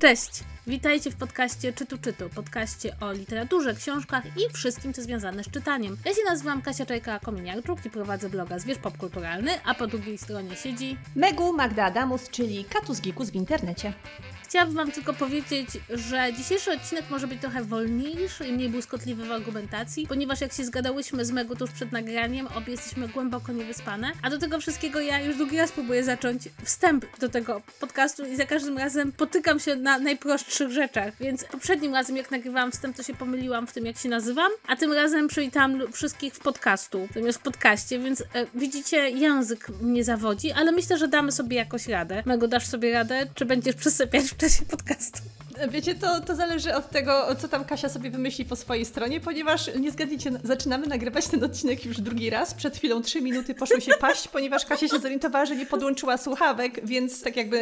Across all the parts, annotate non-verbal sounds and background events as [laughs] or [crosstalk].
Cześć! Witajcie w podcaście Czytu Czytu, podcaście o literaturze, książkach i wszystkim, co związane z czytaniem. Ja się nazywam Kasia Czajka-Kominiarczuk i prowadzę bloga Zwierz Pop Kulturalny, a po drugiej stronie siedzi... Megu Magda Adamus, czyli Katus Gikus w internecie. Chciałabym Wam tylko powiedzieć, że dzisiejszy odcinek może być trochę wolniejszy i mniej błyskotliwy w argumentacji, ponieważ jak się zgadałyśmy z Megu tuż przed nagraniem, obie jesteśmy głęboko niewyspane, a do tego wszystkiego ja już drugi raz próbuję zacząć wstęp do tego podcastu i za każdym razem potykam się na najprostszych rzeczach, więc poprzednim razem jak nagrywałam wstęp, to się pomyliłam w tym jak się nazywam, a tym razem przywitałam wszystkich w podcastu, zamiast w podcaście, więc e, widzicie, język mnie zawodzi, ale myślę, że damy sobie jakoś radę. Mego, dasz sobie radę? Czy będziesz przysypiać czasie podcastu. Wiecie, to, to zależy od tego, co tam Kasia sobie wymyśli po swojej stronie, ponieważ nie zgadniecie, zaczynamy nagrywać ten odcinek już drugi raz. Przed chwilą trzy minuty poszły się paść, ponieważ Kasia się zorientowała, że nie podłączyła słuchawek, więc tak jakby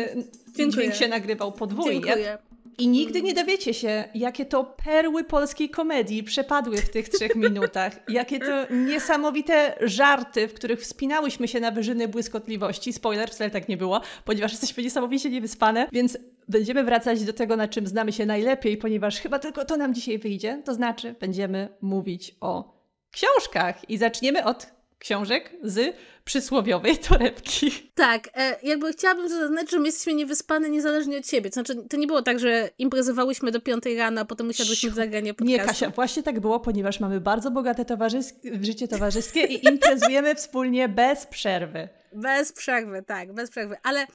Dziękuję. dźwięk się nagrywał podwójnie. Dziękuję. I nigdy nie dowiecie się, jakie to perły polskiej komedii przepadły w tych trzech minutach. Jakie to niesamowite żarty, w których wspinałyśmy się na wyżyny błyskotliwości. Spoiler, wcale tak nie było, ponieważ jesteśmy niesamowicie niewyspane, więc będziemy wracać do tego, na czym znamy się najlepiej, ponieważ chyba tylko to nam dzisiaj wyjdzie. To znaczy, będziemy mówić o książkach i zaczniemy od książek z przysłowiowej [laughs] torebki. Tak, e, jakby chciałabym zaznaczyć, że my jesteśmy niewyspane niezależnie od siebie. znaczy, to nie było tak, że imprezowałyśmy do piątej rano, a potem usiadłyśmy w zagranie podcastu. Nie, Kasia, właśnie tak było, ponieważ mamy bardzo bogate towarzys życie towarzyskie i [laughs] imprezujemy wspólnie bez przerwy. Bez przerwy, tak, bez przerwy. Ale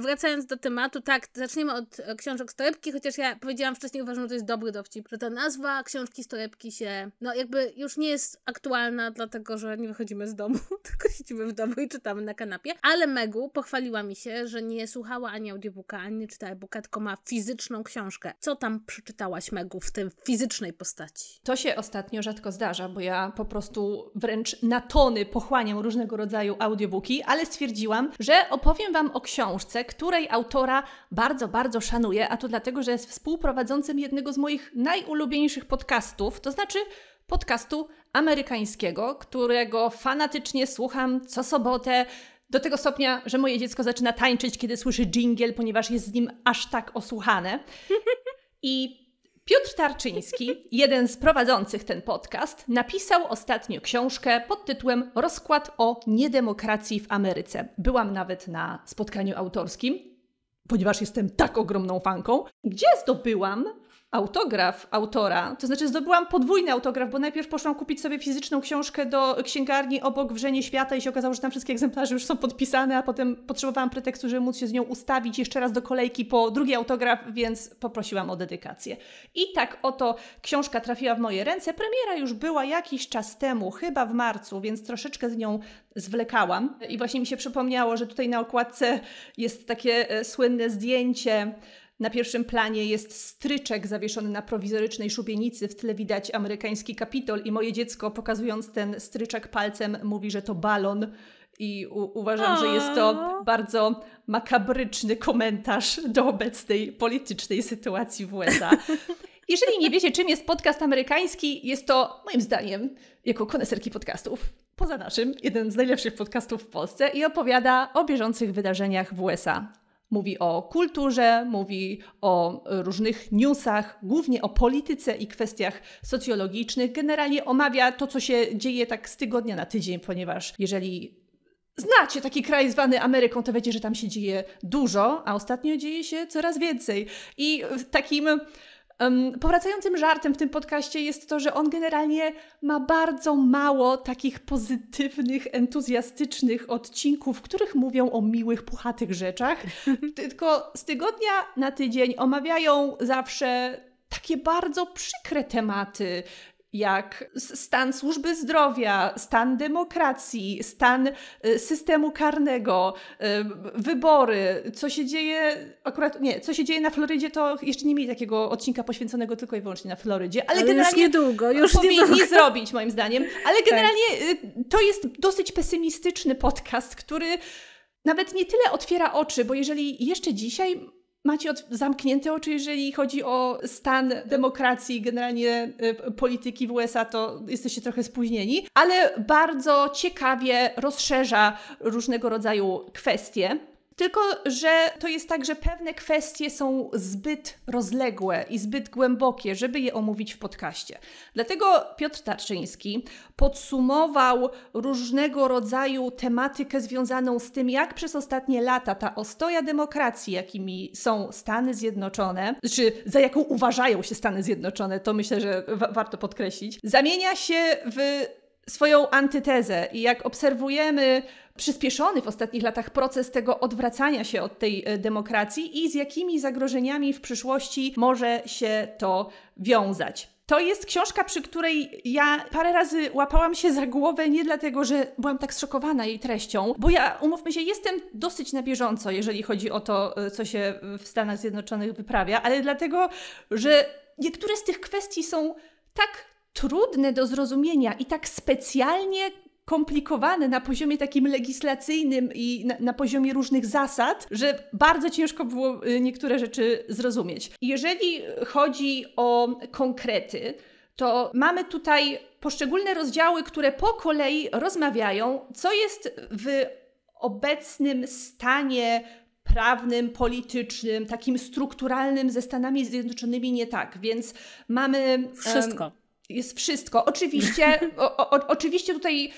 wracając do tematu, tak, zaczniemy od e, książek z chociaż ja powiedziałam wcześniej, uważam, że to jest dobry dowcip, że ta nazwa książki z się, no jakby już nie jest aktualna, dlatego że nie wychodzimy z domu, [laughs] tylko siedzimy w domu i czytamy na kanapie, ale Megu pochwaliła mi się, że nie słuchała ani audiobooka, ani nie czytała e-booka, tylko ma fizyczną książkę. Co tam przeczytałaś Megu w tym fizycznej postaci? To się ostatnio rzadko zdarza, bo ja po prostu wręcz na tony pochłaniam różnego rodzaju audiobooki, ale stwierdziłam, że opowiem Wam o książce, której autora bardzo, bardzo szanuję, a to dlatego, że jest współprowadzącym jednego z moich najulubieńszych podcastów, to znaczy podcastu amerykańskiego, którego fanatycznie słucham co sobotę. Do tego stopnia, że moje dziecko zaczyna tańczyć, kiedy słyszy jingle, ponieważ jest z nim aż tak osłuchane. I Piotr Tarczyński, jeden z prowadzących ten podcast, napisał ostatnio książkę pod tytułem Rozkład o niedemokracji w Ameryce. Byłam nawet na spotkaniu autorskim, ponieważ jestem tak ogromną fanką, gdzie zdobyłam autograf autora, to znaczy zdobyłam podwójny autograf, bo najpierw poszłam kupić sobie fizyczną książkę do księgarni obok Wrzenie Świata i się okazało, że tam wszystkie egzemplarze już są podpisane, a potem potrzebowałam pretekstu, żeby móc się z nią ustawić jeszcze raz do kolejki po drugi autograf, więc poprosiłam o dedykację. I tak oto książka trafiła w moje ręce. Premiera już była jakiś czas temu, chyba w marcu, więc troszeczkę z nią zwlekałam. I właśnie mi się przypomniało, że tutaj na okładce jest takie e, słynne zdjęcie na pierwszym planie jest stryczek zawieszony na prowizorycznej szubienicy, w tle widać amerykański kapitol i moje dziecko pokazując ten stryczek palcem mówi, że to balon i uważam, że jest to bardzo makabryczny komentarz do obecnej politycznej sytuacji w USA. Jeżeli nie wiecie, czym jest podcast amerykański, jest to moim zdaniem, jako koneserki podcastów, poza naszym, jeden z najlepszych podcastów w Polsce i opowiada o bieżących wydarzeniach w USA. Mówi o kulturze, mówi o e, różnych newsach, głównie o polityce i kwestiach socjologicznych. Generalnie omawia to, co się dzieje tak z tygodnia na tydzień, ponieważ jeżeli znacie taki kraj zwany Ameryką, to wiecie, że tam się dzieje dużo, a ostatnio dzieje się coraz więcej. I w takim Um, powracającym żartem w tym podcaście jest to, że on generalnie ma bardzo mało takich pozytywnych, entuzjastycznych odcinków, w których mówią o miłych, puchatych rzeczach. [laughs] Tylko z tygodnia na tydzień omawiają zawsze takie bardzo przykre tematy, jak stan służby zdrowia, stan demokracji, stan y, systemu karnego, y, wybory, co się dzieje akurat nie, co się dzieje na Florydzie, to jeszcze nie mieli takiego odcinka poświęconego tylko i wyłącznie na Florydzie, ale, ale generalnie już niedługo, już powinni [laughs] zrobić moim zdaniem, ale tak. generalnie y, to jest dosyć pesymistyczny podcast, który nawet nie tyle otwiera oczy, bo jeżeli jeszcze dzisiaj macie zamknięte oczy, jeżeli chodzi o stan demokracji i generalnie e, polityki w USA, to jesteście trochę spóźnieni, ale bardzo ciekawie rozszerza różnego rodzaju kwestie. Tylko, że to jest tak, że pewne kwestie są zbyt rozległe i zbyt głębokie, żeby je omówić w podcaście. Dlatego Piotr Tarczyński podsumował różnego rodzaju tematykę związaną z tym, jak przez ostatnie lata ta ostoja demokracji, jakimi są Stany Zjednoczone, czy za jaką uważają się Stany Zjednoczone, to myślę, że wa warto podkreślić, zamienia się w swoją antytezę i jak obserwujemy przyspieszony w ostatnich latach proces tego odwracania się od tej e, demokracji i z jakimi zagrożeniami w przyszłości może się to wiązać. To jest książka, przy której ja parę razy łapałam się za głowę, nie dlatego, że byłam tak zszokowana jej treścią, bo ja, umówmy się, jestem dosyć na bieżąco, jeżeli chodzi o to, e, co się w Stanach Zjednoczonych wyprawia, ale dlatego, że niektóre z tych kwestii są tak trudne do zrozumienia i tak specjalnie komplikowane na poziomie takim legislacyjnym i na, na, poziomie różnych zasad, że bardzo ciężko było y, niektóre rzeczy zrozumieć. Jeżeli chodzi o konkrety, to mamy tutaj poszczególne rozdziały, które po kolei rozmawiają, co jest w obecnym stanie prawnym, politycznym, takim strukturalnym ze Stanami Zjednoczonymi nie tak. Więc mamy. Wszystko. Um, jest wszystko. Oczywiście, o, o, oczywiście tutaj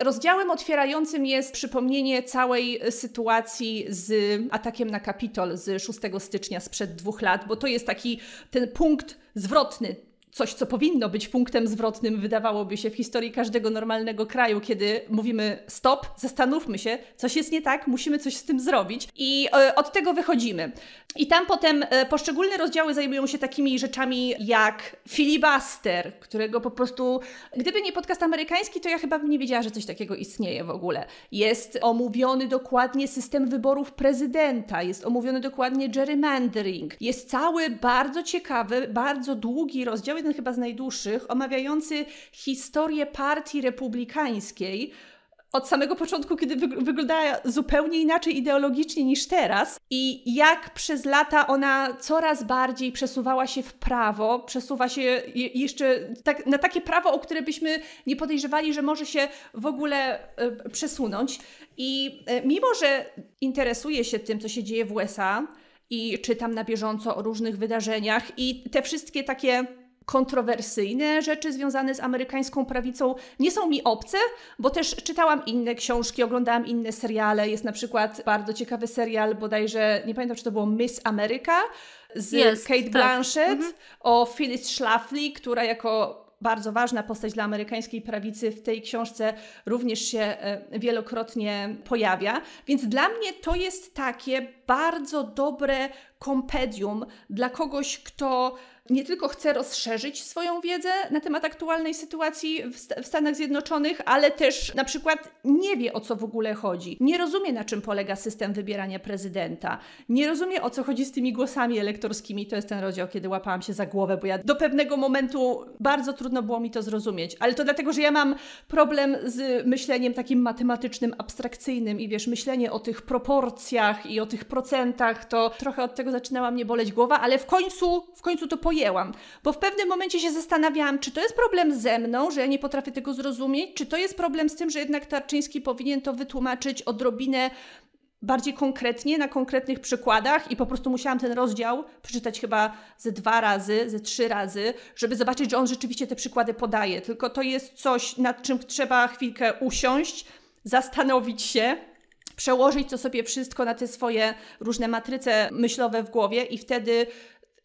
rozdziałem otwierającym jest przypomnienie całej sytuacji z atakiem na Kapitol z 6 stycznia sprzed dwóch lat, bo to jest taki ten punkt zwrotny coś, co powinno być punktem zwrotnym, wydawałoby się, w historii każdego normalnego kraju, kiedy mówimy stop, zastanówmy się, coś jest nie tak, musimy coś z tym zrobić i e, od tego wychodzimy. I tam potem e, poszczególne rozdziały zajmują się takimi rzeczami jak filibuster, którego po prostu, gdyby nie podcast amerykański, to ja chyba bym nie wiedziała, że coś takiego istnieje w ogóle. Jest omówiony dokładnie system wyborów prezydenta, jest omówiony dokładnie gerrymandering, jest cały bardzo ciekawy, bardzo długi rozdział, jeden chyba z najdłuższych, omawiający historię partii republikańskiej, od samego początku, kiedy wyg wyglądała zupełnie inaczej ideologicznie niż teraz, i jak przez lata ona coraz bardziej przesuwała się w prawo, przesuwa się je jeszcze tak, na takie prawo, o które byśmy nie podejrzewali, że może się w ogóle y, przesunąć. I y, mimo, że interesuję się tym, co się dzieje w USA i czytam na bieżąco o różnych wydarzeniach, i te wszystkie takie kontrowersyjne rzeczy związane z amerykańską prawicą nie są mi obce, bo też czytałam inne książki, oglądałam inne seriale. Jest na przykład bardzo ciekawy serial, bodajże, nie pamiętam czy to było Miss America z Jest, Kate tak. Blanchett mhm. o Phyllis Schlafly, która jako bardzo ważna postać dla amerykańskiej prawicy w tej książce również się e, wielokrotnie pojawia. Więc dla mnie to jest takie bardzo dobre kompendium dla kogoś, kto nie tylko chce rozszerzyć swoją wiedzę na temat aktualnej sytuacji w, Stanach Zjednoczonych, ale też na przykład nie wie o co w ogóle chodzi, nie rozumie na czym polega system wybierania prezydenta, nie rozumie o co chodzi z tymi głosami elektorskimi. To jest ten rozdział, kiedy łapałam się za głowę, bo ja do pewnego momentu bardzo trudno było mi to zrozumieć, ale to dlatego, że ja mam problem z myśleniem takim matematycznym, abstrakcyjnym i wiesz, myślenie o tych proporcjach i o tych procentach, to trochę od tego zaczynała mnie boleć głowa, ale w końcu, w końcu to po bo w pewnym momencie się zastanawiałam, czy to jest problem ze mną, że ja nie potrafię tego zrozumieć, czy to jest problem z tym, że jednak Tarczyński powinien to wytłumaczyć odrobinę bardziej konkretnie, na konkretnych przykładach i po prostu musiałam ten rozdział przeczytać chyba ze dwa razy, ze trzy razy, żeby zobaczyć, że on rzeczywiście te przykłady podaje. Tylko to jest coś, nad czym trzeba chwilkę usiąść, zastanowić się, przełożyć to sobie wszystko na te swoje różne matryce myślowe w głowie i wtedy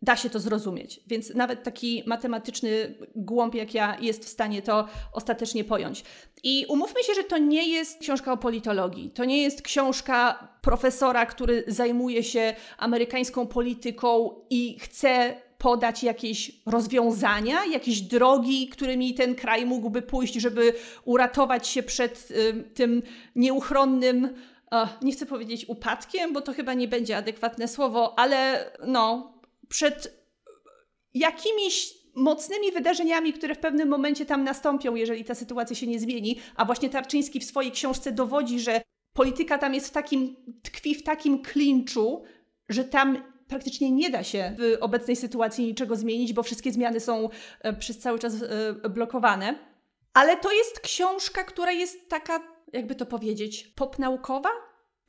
da się to zrozumieć. Więc nawet taki matematyczny głąb jak ja jest w stanie to ostatecznie pojąć. I umówmy się, że to nie jest książka o politologii, to nie jest książka profesora, który zajmuje się amerykańską polityką i chce podać jakieś rozwiązania, jakieś drogi, którymi ten kraj mógłby pójść, żeby uratować się przed y, tym nieuchronnym, e, nie chcę powiedzieć upadkiem, bo to chyba nie będzie adekwatne słowo, ale no, przed e, jakimiś mocnymi wydarzeniami, które w pewnym momencie tam nastąpią, jeżeli ta sytuacja się nie zmieni, a właśnie Tarczyński w swojej książce dowodzi, że polityka tam jest w takim, tkwi w takim klinczu, że tam praktycznie nie da się w obecnej sytuacji niczego zmienić, bo wszystkie zmiany są e, przez cały czas e, blokowane. Ale to jest książka, która jest taka, jakby to powiedzieć, popnaukowa?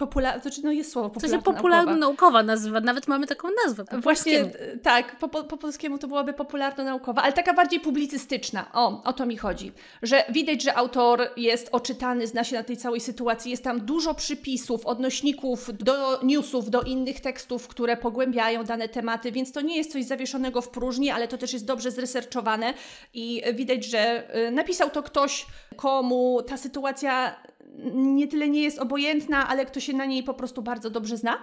Popular... Znaczy, no jest słowo popularna Co się popularno-naukowa nazywa, nawet mamy taką nazwę. Po Właśnie, e, tak, po, po, polskiemu to byłaby popularno-naukowa, ale taka bardziej publicystyczna. O, o to mi chodzi. Że widać, że autor jest oczytany, zna się na tej całej sytuacji, jest tam dużo przypisów, odnośników do newsów, do innych tekstów, które pogłębiają dane tematy, więc to nie jest coś zawieszonego w próżni, ale to też jest dobrze zreserczowane i widać, że e, napisał to ktoś, komu ta sytuacja nie tyle nie jest obojętna, ale kto się na niej po prostu bardzo dobrze zna.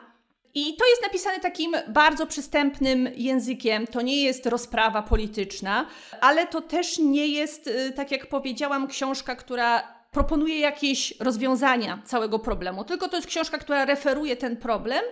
I to jest napisane takim bardzo przystępnym językiem. To nie jest rozprawa polityczna, ale to też nie jest, y, tak jak powiedziałam, książka, która proponuje jakieś rozwiązania całego problemu, tylko to jest książka, która referuje ten problem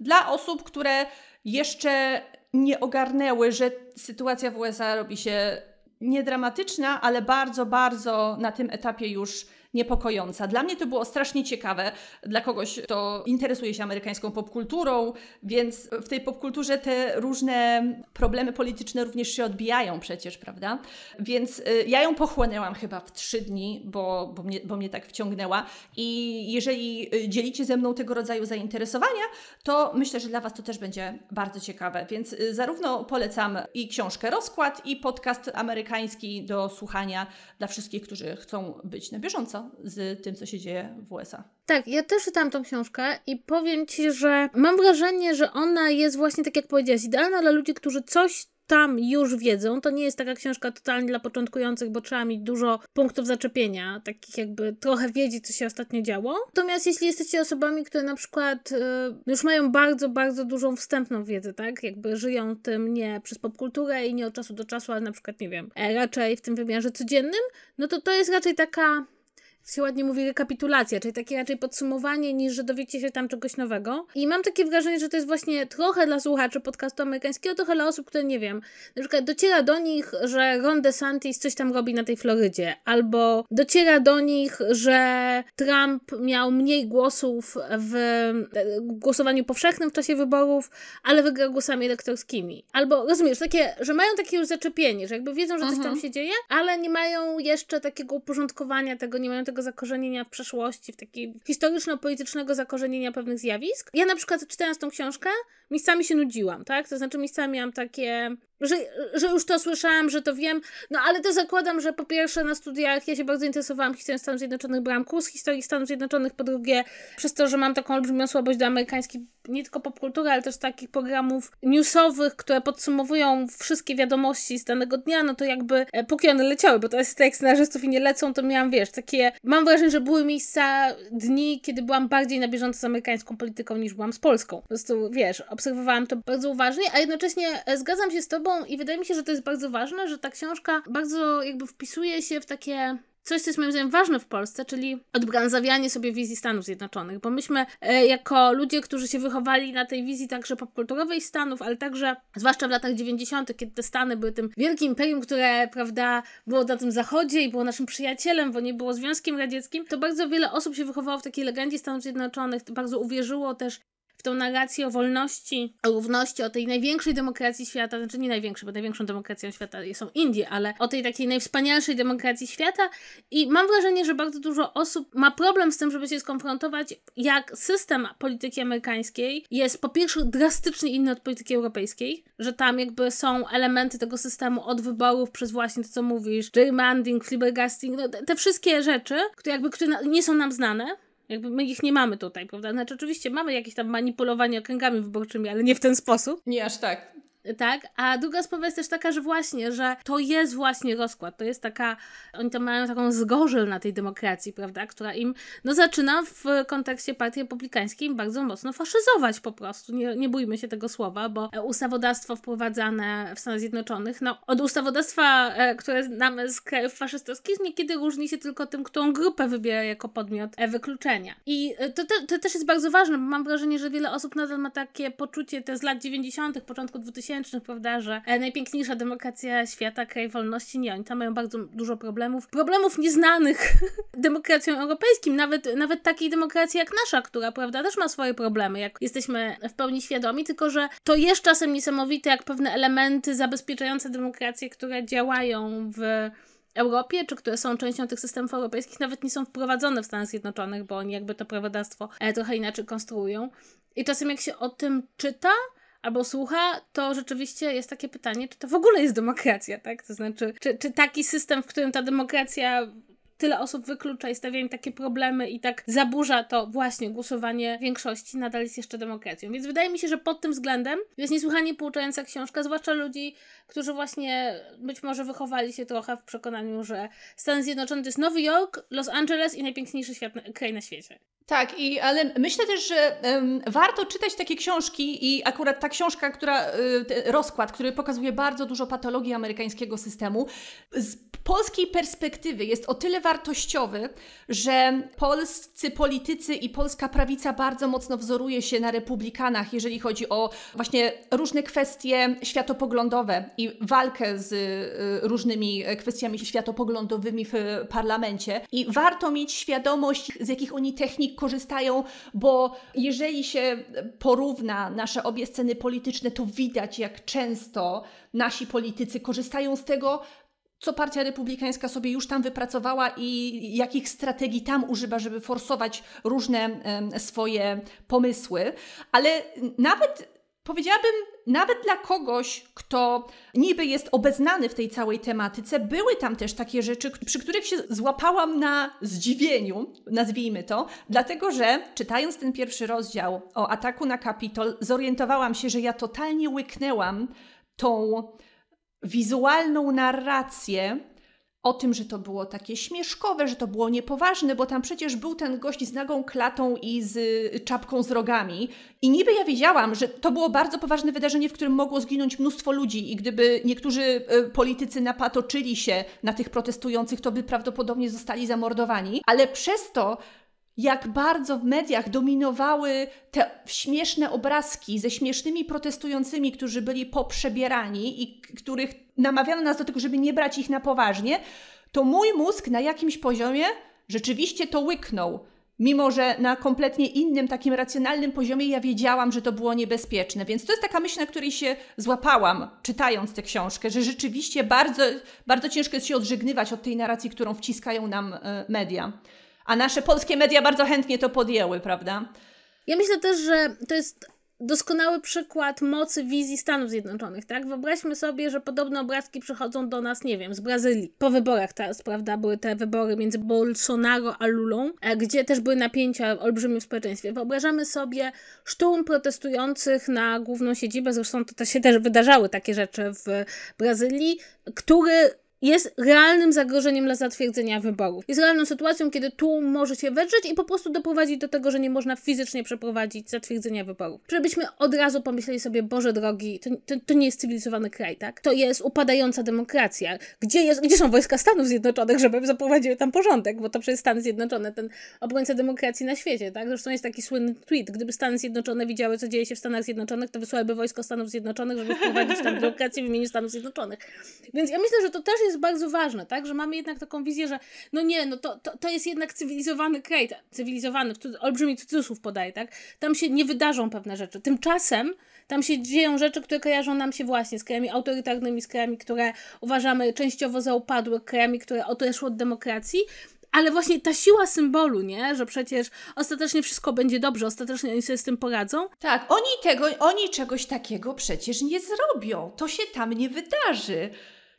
dla osób, które jeszcze nie ogarnęły, że sytuacja w USA robi się niedramatyczna, ale bardzo, bardzo na tym etapie już niepokojąca. Dla mnie to było strasznie ciekawe, dla kogoś, kto interesuje się amerykańską popkulturą, więc w tej popkulturze te różne problemy polityczne również się odbijają przecież, prawda? Więc y, ja ją pochłonęłam chyba w trzy dni, bo, bo, mnie, bo mnie tak wciągnęła i jeżeli y, dzielicie ze mną tego rodzaju zainteresowania, to myślę, że dla Was to też będzie bardzo ciekawe, więc y, zarówno polecam i książkę Rozkład i podcast amerykański do słuchania dla wszystkich, którzy chcą być na bieżąco z tym, co się dzieje w USA. Tak, ja też czytałam tą książkę i powiem Ci, że mam wrażenie, że ona jest właśnie, tak jak powiedziałaś, idealna dla ludzi, którzy coś tam już wiedzą. To nie jest taka książka totalnie dla początkujących, bo trzeba mieć dużo punktów zaczepienia, takich jakby trochę wiedzieć, co się ostatnio działo. Natomiast jeśli jesteście osobami, które na przykład y, już mają bardzo, bardzo dużą wstępną wiedzę, tak? Jakby żyją tym nie przez popkulturę i nie od czasu do czasu, ale na przykład, nie wiem, e, raczej w tym wymiarze codziennym, no to to jest raczej taka się ładnie mówi rekapitulacja, czyli takie raczej podsumowanie, niż że dowiecie się tam czegoś nowego. I mam takie wrażenie, że to jest właśnie trochę dla słuchaczy podcastu amerykańskiego, trochę dla osób, które nie wiem, na przykład dociera do nich, że Ron DeSantis coś tam robi na tej Florydzie, albo dociera do nich, że Trump miał mniej głosów w głosowaniu powszechnym w czasie wyborów, ale wygrał głosami elektorskimi. Albo rozumiesz, takie, że mają takie już zaczepienie, że jakby wiedzą, że coś tam mhm. się dzieje, ale nie mają jeszcze takiego uporządkowania tego, nie mają tego tego zakorzenienia w przeszłości, w takiej historyczno-politycznego zakorzenienia pewnych zjawisk. Ja na przykład czytając tą książkę, miejscami się nudziłam, tak? To znaczy miejscami miałam takie że, że już to słyszałam, że to wiem, no ale też zakładam, że po pierwsze na studiach ja się bardzo interesowałam historią Stanów Zjednoczonych, brałam kurs historii Stanów Zjednoczonych, po drugie przez to, że mam taką olbrzymią słabość do amerykańskiej nie tylko popkultury, ale też takich programów newsowych, które podsumowują wszystkie wiadomości z danego dnia, no to jakby e, póki one leciały, bo to jest tak jak scenarzystów i nie lecą, to miałam, wiesz, takie, mam wrażenie, że były miejsca, dni, kiedy byłam bardziej na bieżąco z amerykańską polityką niż byłam z Polską. Po prostu, wiesz, obserwowałam to bardzo uważnie, a jednocześnie e, zgadzam się z tobą, sobą i wydaje mi się, że to jest bardzo ważne, że ta książka bardzo jakby wpisuje się w takie coś, co jest moim zdaniem ważne w Polsce, czyli odbranzawianie sobie wizji Stanów Zjednoczonych, bo myśmy e, jako ludzie, którzy się wychowali na tej wizji także popkulturowej Stanów, ale także zwłaszcza w latach 90., kiedy te Stany były tym wielkim imperium, które, prawda, było na tym zachodzie i było naszym przyjacielem, bo nie było Związkiem Radzieckim, to bardzo wiele osób się wychowało w takiej legendzie Stanów Zjednoczonych, bardzo uwierzyło też tą narrację o wolności, o równości, o tej największej demokracji świata, znaczy nie największej, bo największą demokracją świata są Indie, ale o tej takiej najwspanialszej demokracji świata i mam wrażenie, że bardzo dużo osób ma problem z tym, żeby się skonfrontować, jak system polityki amerykańskiej jest po pierwsze drastycznie inny od polityki europejskiej, że tam jakby są elementy tego systemu od wyborów przez właśnie to, co mówisz, gerrymandering, flibbergasting, no te wszystkie rzeczy, które jakby które nie są nam znane, jakby my ich nie mamy tutaj, prawda? Znaczy, oczywiście mamy jakieś tam manipulowanie okręgami wyborczymi, ale nie w ten sposób. Nie aż tak tak? A druga sprawa jest też taka, że właśnie, że to jest właśnie rozkład, to jest taka, oni tam mają taką zgorzel na tej demokracji, prawda, która im, no zaczyna w kontekście partii republikańskiej bardzo mocno faszyzować po prostu, nie, nie bójmy się tego słowa, bo ustawodawstwo wprowadzane w Stanach Zjednoczonych, no od ustawodawstwa, e, które znamy z krajów faszystowskich, niekiedy różni się tylko tym, którą grupę wybiera jako podmiot e, wykluczenia. I e, to, to też jest bardzo ważne, bo mam wrażenie, że wiele osób nadal ma takie poczucie, te z lat 90., początku 2000, 2000, prawda, że e, najpiękniejsza demokracja świata, kraj wolności, nie, oni tam mają bardzo dużo problemów, problemów nieznanych [laughs] demokracją europejskim, nawet, nawet takiej demokracji jak nasza, która, prawda, też ma swoje problemy, jak jesteśmy w pełni świadomi, tylko że to jest czasem niesamowite, jak pewne elementy zabezpieczające demokrację, które działają w Europie, czy które są częścią tych systemów europejskich, nawet nie są wprowadzone w Stanach Zjednoczonych, bo oni jakby to prawodawstwo e, trochę inaczej konstruują. I czasem jak się o tym czyta, albo słucha, to rzeczywiście jest takie pytanie, czy to w ogóle jest demokracja, tak? To znaczy, czy, czy taki system, w którym ta demokracja tyle osób wyklucza i stawia im takie problemy i tak zaburza to właśnie głosowanie większości, nadal jest jeszcze demokracją. Więc wydaje mi się, że pod tym względem jest niesłychanie pouczająca książka, zwłaszcza ludzi, którzy właśnie być może wychowali się trochę w przekonaniu, że Stany Zjednoczone to jest Nowy Jork, Los Angeles i najpiękniejszy świat, kraj na świecie. Tak, i, ale myślę też, że um, warto czytać takie książki i akurat ta książka, która, y, rozkład, który pokazuje bardzo dużo patologii amerykańskiego systemu, z polskiej perspektywy jest o tyle wartościowy, że polscy politycy i polska prawica bardzo mocno wzoruje się na republikanach, jeżeli chodzi o właśnie różne kwestie światopoglądowe i walkę z y, różnymi kwestiami światopoglądowymi w parlamencie. I warto mieć świadomość, z jakich oni technik korzystają, bo jeżeli się porówna nasze obie sceny polityczne, to widać, jak często nasi politycy korzystają z tego, co partia republikańska sobie już tam wypracowała i jakich strategii tam używa, żeby forsować różne swoje pomysły. Ale nawet powiedziałabym, nawet dla kogoś, kto niby jest obeznany w tej całej tematyce, były tam też takie rzeczy, przy których się złapałam na zdziwieniu, nazwijmy to, dlatego że czytając ten pierwszy rozdział o ataku na Kapitol, zorientowałam się, że ja totalnie łyknęłam tą wizualną narrację o tym, że to było takie śmieszkowe, że to było niepoważne, bo tam przecież był ten gość z nagą klatą i z y, czapką z rogami. I niby ja wiedziałam, że to było bardzo poważne wydarzenie, w którym mogło zginąć mnóstwo ludzi i gdyby niektórzy y, politycy napatoczyli się na tych protestujących, to by prawdopodobnie zostali zamordowani, ale przez to, jak bardzo w mediach dominowały te śmieszne obrazki ze śmiesznymi protestującymi, którzy byli poprzebierani i których namawiano nas do tego, żeby nie brać ich na poważnie, to mój mózg na jakimś poziomie rzeczywiście to łyknął. Mimo, że na kompletnie innym, takim racjonalnym poziomie ja wiedziałam, że to było niebezpieczne. Więc to jest taka myśl, na której się złapałam, czytając tę książkę, że rzeczywiście bardzo, bardzo ciężko jest się odżegnywać od tej narracji, którą wciskają nam e, media. A nasze polskie media bardzo chętnie to podjęły, prawda? Ja myślę też, że to jest doskonały przykład mocy wizji Stanów Zjednoczonych, tak? Wyobraźmy sobie, że podobne obrazki przychodzą do nas, nie wiem, z Brazylii. Po wyborach teraz, prawda, były te wybory między Bolsonaro a Lulą, e, gdzie też były napięcia olbrzymie w społeczeństwie. Wyobrażamy sobie sztum protestujących na główną siedzibę, zresztą to, to się też wydarzały takie rzeczy w Brazylii, który jest realnym zagrożeniem dla zatwierdzenia wyborów. Jest realną sytuacją, kiedy tu może się wedrzeć i po prostu doprowadzić do tego, że nie można fizycznie przeprowadzić zatwierdzenia wyborów. Żebyśmy od razu pomyśleli sobie, Boże drogi, to, to, to, nie jest cywilizowany kraj, tak? To jest upadająca demokracja. Gdzie, jest, gdzie są wojska Stanów Zjednoczonych, żeby zaprowadziły tam porządek? Bo to przecież Stany Zjednoczone, ten obrońca demokracji na świecie, tak? Zresztą jest taki słynny tweet, gdyby Stany Zjednoczone widziały, co dzieje się w Stanach Zjednoczonych, to wysłałyby wojsko Stanów Zjednoczonych, żeby wprowadzić tam [laughs] demokrację w imieniu Stanów Zjednoczonych. Więc ja myślę, że to też jest jest bardzo ważne, tak? Że mamy jednak taką wizję, że no nie, no to, to, to jest jednak cywilizowany kraj, cywilizowany, cud, olbrzymi cudzysłów podaje, tak? Tam się nie wydarzą pewne rzeczy. Tymczasem tam się dzieją rzeczy, które kojarzą nam się właśnie z krajami autorytarnymi, z krajami, które uważamy częściowo za upadłe, krajami, które odeszły od demokracji, ale właśnie ta siła symbolu, nie? Że przecież ostatecznie wszystko będzie dobrze, ostatecznie oni sobie z tym poradzą. Tak, oni tego, oni czegoś takiego przecież nie zrobią. To się tam nie wydarzy.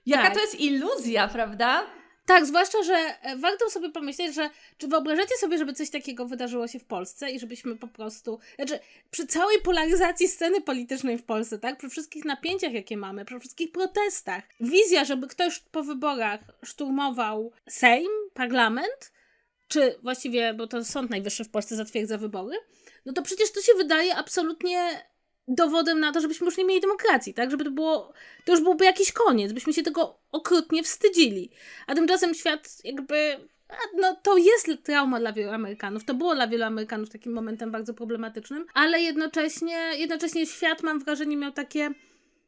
Jaka tak. to jest iluzja, prawda? Tak, zwłaszcza, że e, warto sobie pomyśleć, że czy wyobrażacie sobie, żeby coś takiego wydarzyło się w Polsce i żebyśmy po prostu, znaczy przy całej polaryzacji sceny politycznej w Polsce, tak, przy wszystkich napięciach, jakie mamy, przy wszystkich protestach, wizja, żeby ktoś po wyborach szturmował Sejm, parlament, czy właściwie, bo to Sąd Najwyższy w Polsce zatwierdza wybory, no to przecież to się wydaje absolutnie dowodem na to, żebyśmy już nie mieli demokracji, tak? Żeby to było, to już byłby jakiś koniec, byśmy się tego okrutnie wstydzili. A tymczasem świat jakby, no to jest trauma dla wielu Amerykanów, to było dla wielu Amerykanów takim momentem bardzo problematycznym, ale jednocześnie, jednocześnie świat mam wrażenie miał takie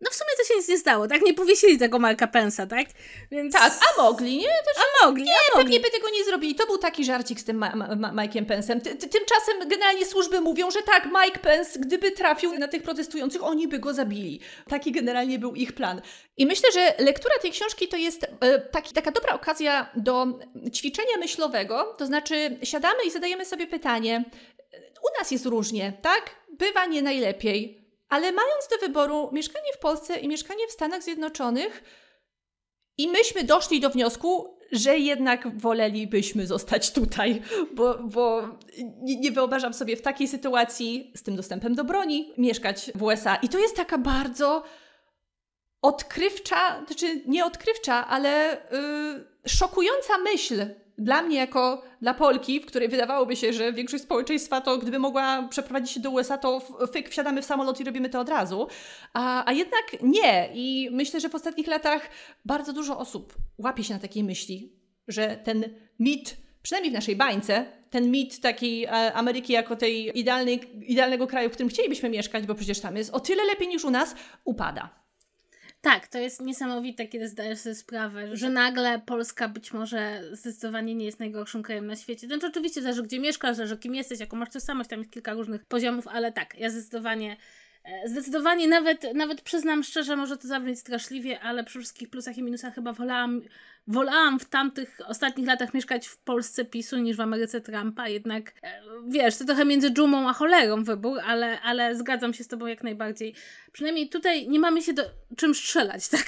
no w sumie to się nic nie stało, tak? Nie powiesili tego Marka Pensa, tak? Więc... Tak, a mogli, nie? Też... A mogli, Nie, a mogli. pewnie by tego nie zrobili. To był taki żarcik z tym Ma Ma Pensem. tymczasem generalnie służby mówią, że tak, Mike Pence, gdyby trafił na tych protestujących, oni by go zabili. Taki generalnie był ich plan. I myślę, że lektura tej książki to jest e, taki, taka dobra okazja do ćwiczenia myślowego, to znaczy siadamy i zadajemy sobie pytanie, u nas jest różnie, tak? Bywa nie najlepiej ale mając do wyboru mieszkanie w Polsce i mieszkanie w Stanach Zjednoczonych, i myśmy doszli do wniosku, że jednak wolelibyśmy zostać tutaj, bo, bo nie, nie, wyobrażam sobie w takiej sytuacji z tym dostępem do broni mieszkać w USA. I to jest taka bardzo odkrywcza, znaczy nie odkrywcza, ale yy, szokująca myśl, dla mnie jako, dla Polki, w której wydawałoby się, że większość społeczeństwa to gdyby mogła przeprowadzić się do USA, to fyk, wsiadamy w samolot i robimy to od razu. A, a jednak nie. I myślę, że w ostatnich latach bardzo dużo osób łapie się na takiej myśli, że ten mit, przynajmniej w naszej bańce, ten mit takiej e, Ameryki jako tej idealnej, idealnego kraju, w którym chcielibyśmy mieszkać, bo przecież tam jest o tyle lepiej niż u nas, upada. Tak, to jest niesamowite, kiedy zdajesz sobie sprawę, że nagle Polska być może zdecydowanie nie jest najgorszym krajem na świecie. Znaczy oczywiście zależy gdzie mieszkasz, zależy kim jesteś, jaką masz tożsamość, tam jest kilka różnych poziomów, ale tak, ja zdecydowanie E, zdecydowanie, nawet, nawet przyznam szczerze, może to zabrzmieć straszliwie, ale przy wszystkich plusach i minusach chyba wolałam, wolałam w tamtych ostatnich latach mieszkać w Polsce PiSu niż w Ameryce Trumpa. Jednak e, wiesz, to trochę między dżumą a cholerą wybór, ale, ale zgadzam się z Tobą jak najbardziej. Przynajmniej tutaj nie mamy się do czym strzelać, [laughs] tak?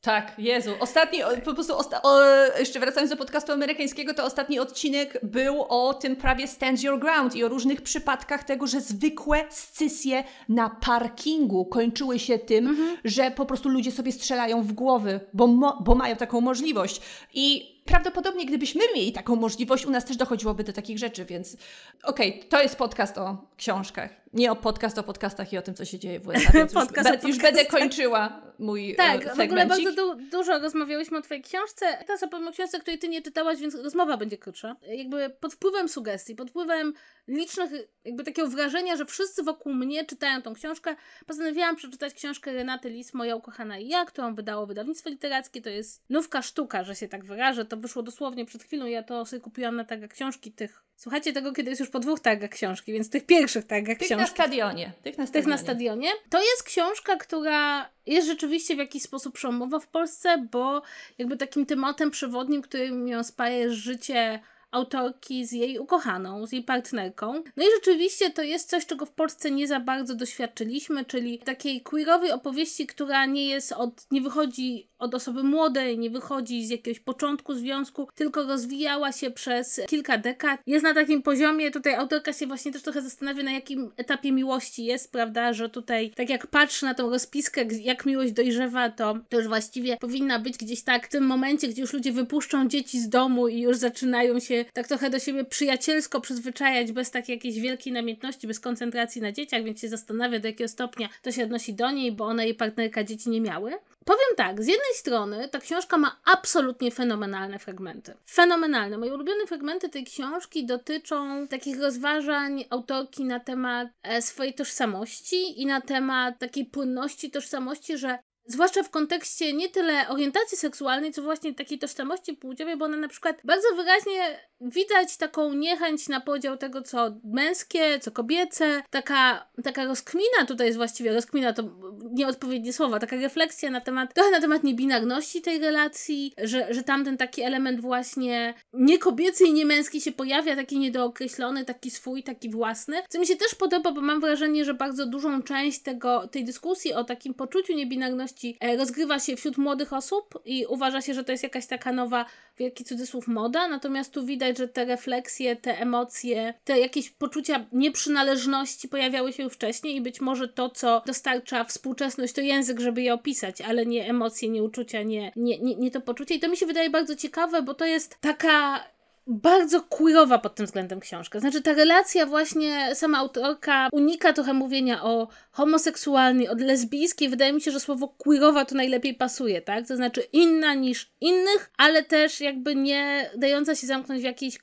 Tak, Jezu. Ostatni, po prostu, osta o, jeszcze wracając do podcastu amerykańskiego, to ostatni odcinek był o tym prawie stand your ground i o różnych przypadkach tego, że zwykłe scysje na parkingu kończyły się tym, mm -hmm. że po prostu ludzie sobie strzelają w głowy, bo, bo mają taką możliwość. I prawdopodobnie gdybyśmy mieli taką możliwość, u nas też dochodziłoby do takich rzeczy, więc okej, okay, to jest podcast o książkach, nie o podcast o podcastach i o tym, co się dzieje w USA, już, [laughs] be, już będę kończyła mój e, Tak, segmencik. w ogóle bardzo du dużo rozmawiałyśmy o twojej książce. Teraz opowiem o książce, której ty nie czytałaś, więc rozmowa będzie krótsza. Jakby pod wpływem sugestii, pod wpływem licznych, jakby takiego wrażenia, że wszyscy wokół mnie czytają tą książkę, postanowiłam przeczytać książkę Renaty Lis, Moja ukochana i ja, którą wydało wydawnictwo literackie. To jest nówka sztuka, że się tak wyrażę, to wyszło dosłownie przed chwilą, ja to sobie kupiłam na tagach książki tych. Słuchajcie tego, kiedy jest już po dwóch tagach książki, więc tych pierwszych tagach tych książki. Na stadionie. Tych na stadionie. Tych na stadionie. To jest książka, która jest rzeczywiście w jakiś sposób przełomowa w Polsce, bo jakby takim tematem przewodnim, który ją spaje życie autorki z jej ukochaną, z jej partnerką. No i rzeczywiście to jest coś, czego w Polsce nie za bardzo doświadczyliśmy, czyli takiej queerowej opowieści, która nie jest od, nie wychodzi od osoby młodej, nie wychodzi z jakiegoś początku związku, tylko rozwijała się przez kilka dekad. Jest na takim poziomie, tutaj autorka się właśnie też trochę zastanawia, na jakim etapie miłości jest, prawda, że tutaj, tak jak patrzy na tą rozpiskę, jak miłość dojrzewa, to, to już właściwie powinna być gdzieś tak w tym momencie, gdzie już ludzie wypuszczą dzieci z domu i już zaczynają się tak trochę do siebie przyjacielsko przyzwyczajać, bez takiej jakiejś wielkiej namiętności, bez koncentracji na dzieciach, więc się zastanawia, do jakiego stopnia to się odnosi do niej, bo ona i jej partnerka dzieci nie miały. Powiem tak, z jednej strony ta książka ma absolutnie fenomenalne fragmenty. Fenomenalne. Moje ulubione fragmenty tej książki dotyczą takich rozważań autorki na temat e, swojej tożsamości i na temat takiej płynności tożsamości, że Zwłaszcza w kontekście nie tyle orientacji seksualnej, co właśnie takiej tożsamości płciowej, bo ona na przykład bardzo wyraźnie widać taką niechęć na podział tego, co męskie, co kobiece, taka, taka rozkmina tutaj jest właściwie, rozkmina to nieodpowiednie słowa, taka refleksja na temat, trochę na temat niebinarności tej relacji, że, że tamten taki element właśnie niekobiecy i niemęski się pojawia, taki niedookreślony, taki swój, taki własny, co mi się też podoba, bo mam wrażenie, że bardzo dużą część tego, tej dyskusji o takim poczuciu niebinarności e, rozgrywa się wśród młodych osób i uważa się, że to jest jakaś taka nowa, wielki cudzysłów, moda, natomiast tu widać widać, że te refleksje, te emocje, te jakieś poczucia nieprzynależności pojawiały się już wcześniej i być może to, co dostarcza współczesność, to język, żeby je opisać, ale nie emocje, nie uczucia, nie, nie, nie, nie to poczucie. I to mi się wydaje bardzo ciekawe, bo to jest taka bardzo queerowa pod tym względem książka. Znaczy ta relacja właśnie, sama autorka unika trochę mówienia o homoseksualnej, od lesbijskiej. Wydaje mi się, że słowo queerowa tu najlepiej pasuje, tak? To znaczy inna niż innych, ale też jakby nie dająca się zamknąć w jakiejś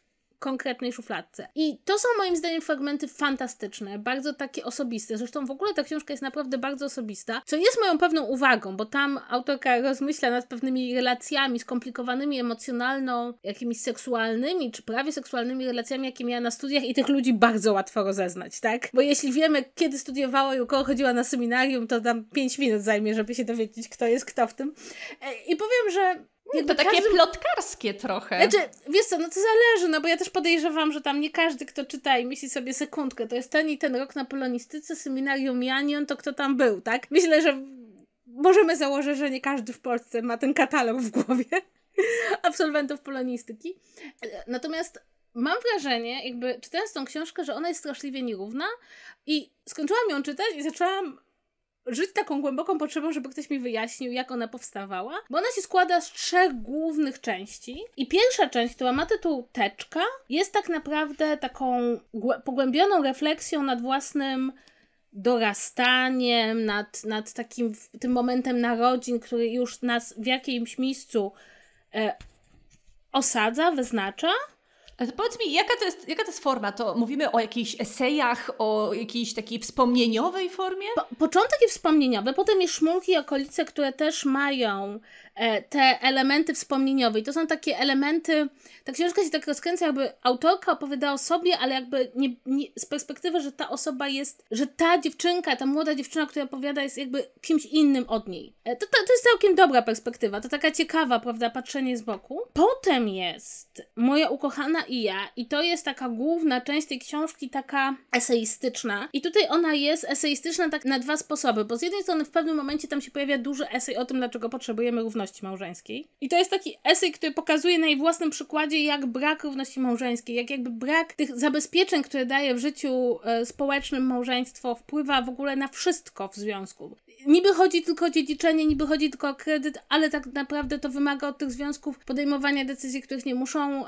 konkretnej szufladce. I to są moim zdaniem fragmenty fantastyczne, bardzo takie osobiste. Zresztą w ogóle ta książka jest naprawdę bardzo osobista, co jest moją pewną uwagą, bo tam autorka rozmyśla nad pewnymi relacjami skomplikowanymi emocjonalną jakimiś seksualnymi, czy prawie seksualnymi relacjami, jakie miała na studiach i tych ludzi bardzo łatwo rozeznać, tak? Bo jeśli wiemy, kiedy studiowała i u kogo chodziła na seminarium, to tam 5 minut zajmie, żeby się dowiedzieć, kto jest kto w tym. E, I powiem, że nie, to takie plotkarskie trochę. Znaczy, wiesz co, no to zależy, no bo ja też podejrzewam, że tam nie każdy, kto czyta i myśli sobie sekundkę, to jest ten i ten rok na polonistyce, seminarium Janion, to kto tam był, tak? Myślę, że możemy założyć, że nie każdy w Polsce ma ten katalog w głowie [laughs] absolwentów polonistyki. Natomiast mam wrażenie, jakby czytając tą książkę, że ona jest straszliwie nierówna i skończyłam ją czytać i zaczęłam żyć taką głęboką potrzebą, żeby ktoś mi wyjaśnił, jak ona powstawała, bo ona się składa z trzech głównych części. I pierwsza część, która ma tytuł Teczka, jest tak naprawdę taką pogłębioną refleksją nad własnym dorastaniem, nad, nad takim tym momentem narodzin, który już nas w jakimś miejscu e, osadza, wyznacza. E, powiedz mi, jaka to, jest, jaka to jest forma? To mówimy o jakichś esejach, o jakiejś takiej wspomnieniowej formie? Po, początek jest wspomnieniowy, potem jest szmulki i okolice, które też mają E, te elementy wspomnieniowe. I to są takie elementy, ta książka się tak rozkręca, jakby autorka opowiadała o sobie, ale jakby nie, nie, z perspektywy, że ta osoba jest, że ta dziewczynka, ta młoda dziewczyna, która opowiada, jest jakby kimś innym od niej. E, to, to, to jest całkiem dobra perspektywa, to taka ciekawa, prawda, patrzenie z boku. Potem jest Moja ukochana i ja, i to jest taka główna część tej książki, taka eseistyczna. I tutaj ona jest eseistyczna tak na dwa sposoby, bo z jednej strony w pewnym momencie tam się pojawia duży esej o tym, dlaczego potrzebujemy równości równości małżeńskiej. I to jest taki esej, który pokazuje na jej własnym przykładzie, jak brak równości małżeńskiej, jak jakby brak tych zabezpieczeń, które daje w życiu e, społecznym małżeństwo, wpływa w ogóle na wszystko w związku niby chodzi tylko o dziedziczenie, niby chodzi tylko o kredyt, ale tak naprawdę to wymaga od tych związków podejmowania decyzji, których nie muszą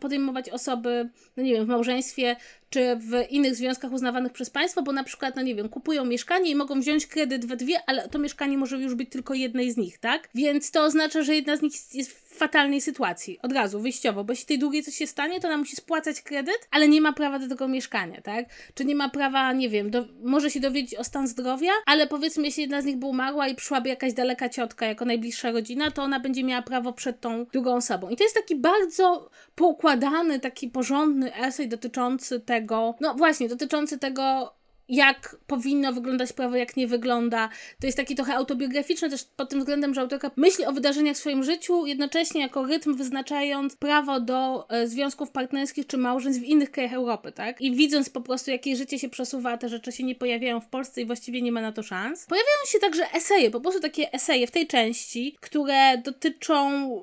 podejmować osoby, no nie wiem, w małżeństwie czy w innych związkach uznawanych przez państwo, bo na przykład, no nie wiem, kupują mieszkanie i mogą wziąć kredyt we dwie, ale to mieszkanie może już być tylko jednej z nich, tak? Więc to oznacza, że jedna z nich jest fatalnej sytuacji, od razu, wyjściowo, bo jeśli tej długiej coś się stanie, to ona musi spłacać kredyt, ale nie ma prawa do tego mieszkania, tak? Czy nie ma prawa, nie wiem, do, może się dowiedzieć o stan zdrowia, ale powiedzmy, jeśli jedna z nich by umarła i przyszłaby jakaś daleka ciotka jako najbliższa rodzina, to ona będzie miała prawo przed tą drugą osobą. I to jest taki bardzo poukładany, taki porządny esej dotyczący tego, no właśnie, dotyczący tego, jak powinno wyglądać prawo, jak nie wygląda. To jest taki trochę autobiograficzne też pod tym względem, że autorka myśli o wydarzeniach w swoim życiu, jednocześnie jako rytm wyznaczając prawo do e, związków partnerskich czy małżeństw w innych krajach Europy, tak? I widząc po prostu, jakie życie się przesuwa, te rzeczy się nie pojawiają w Polsce i właściwie nie ma na to szans. Pojawiają się także eseje, po prostu takie eseje w tej części, które dotyczą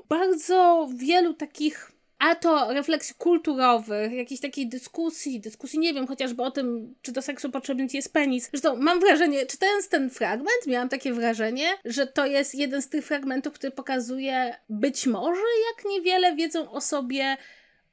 bardzo wielu takich a to refleksji kulturowych, jakiejś takiej dyskusji, dyskusji, nie wiem, chociażby o tym, czy do seksu potrzebny jest penis. Zresztą mam wrażenie, czytając ten fragment, miałam takie wrażenie, że to jest jeden z tych fragmentów, który pokazuje być może, jak niewiele wiedzą o sobie